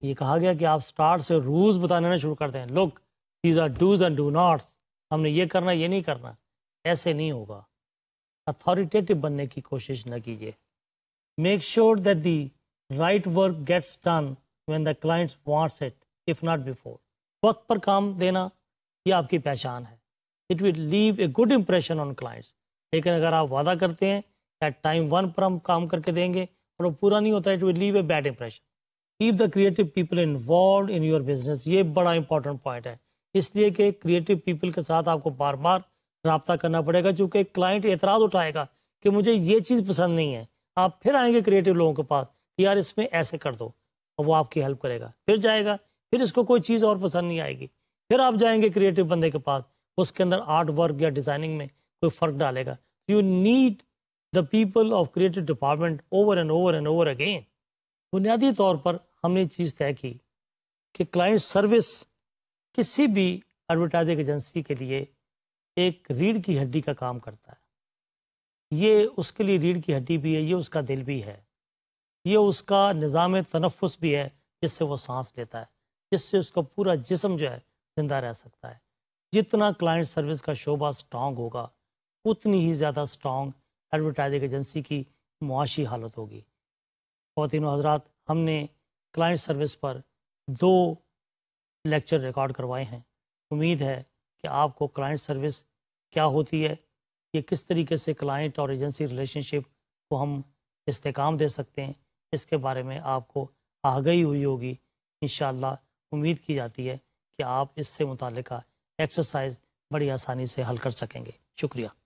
Speaker 1: ये कहा गया कि आप स्टार्ट से रूल्स बताने शुरू करते हैं look these are dos and don'ts हमने ये करना ये नहीं करना ऐसे नहीं होगा अथॉरिटेटिव बनने की कोशिश न कीजिए make sure that the right work gets done when the clients wants it if not before वक्त पर काम देना ये आपकी पहचान है it will leave a good impression on clients लेकिन अगर आप वादा करते हैं एट टाइम वन पर हम काम करके देंगे और वो पूरा नहीं होता it will leave a bad impression keep the creative people involve in your business ये बड़ा इंपॉर्टेंट पॉइंट है इसलिए कि क्रिएटिव पीपल के साथ आपको बार बार रबता करना पड़ेगा चूँकि क्लाइंट एतराज़ उठाएगा कि मुझे ये चीज़ पसंद नहीं है आप फिर आएंगे क्रिएटिव लोगों के पास यार इसमें ऐसे कर दो और वो आपकी हेल्प करेगा फिर जाएगा फिर इसको कोई चीज़ और पसंद नहीं आएगी फिर आप जाएंगे क्रिएटिव बंदे के पास उसके अंदर आर्ट वर्क या डिज़ाइनिंग में कोई फ़र्क डालेगा you need the people of creative department over and over and over again बुनियादी तौर पर हमने चीज़ तय की कि क्लाइंट सर्विस किसी भी एडवर्टाइजिंग एजेंसी के लिए एक रीढ़ की हड्डी का काम करता है ये उसके लिए रीढ़ की हड्डी भी है ये उसका दिल भी है ये उसका निज़ाम तनफस भी है जिससे वो सांस लेता है जिससे उसका पूरा जिसम जो है जिंदा रह सकता है जितना क्लाइंट सर्विस का शोबा स्ट्रांग होगा उतनी ही ज़्यादा स्ट्रांग एडवर्टाइजिंग एजेंसी की मुआशी हालत होगी खातिन हजरात हमने क्लाइंट सर्विस पर दो लेक्चर रिकॉर्ड करवाए हैं उम्मीद है कि आपको क्लाइंट सर्विस क्या होती है ये किस तरीके से क्लाइंट और एजेंसी रिलेशनशिप को हम इस्तेकाम दे सकते हैं इसके बारे में आपको आगही हुई होगी इन उम्मीद की जाती है कि आप इससे मुतल एक्सरसाइज बड़ी आसानी से हल कर सकेंगे शुक्रिया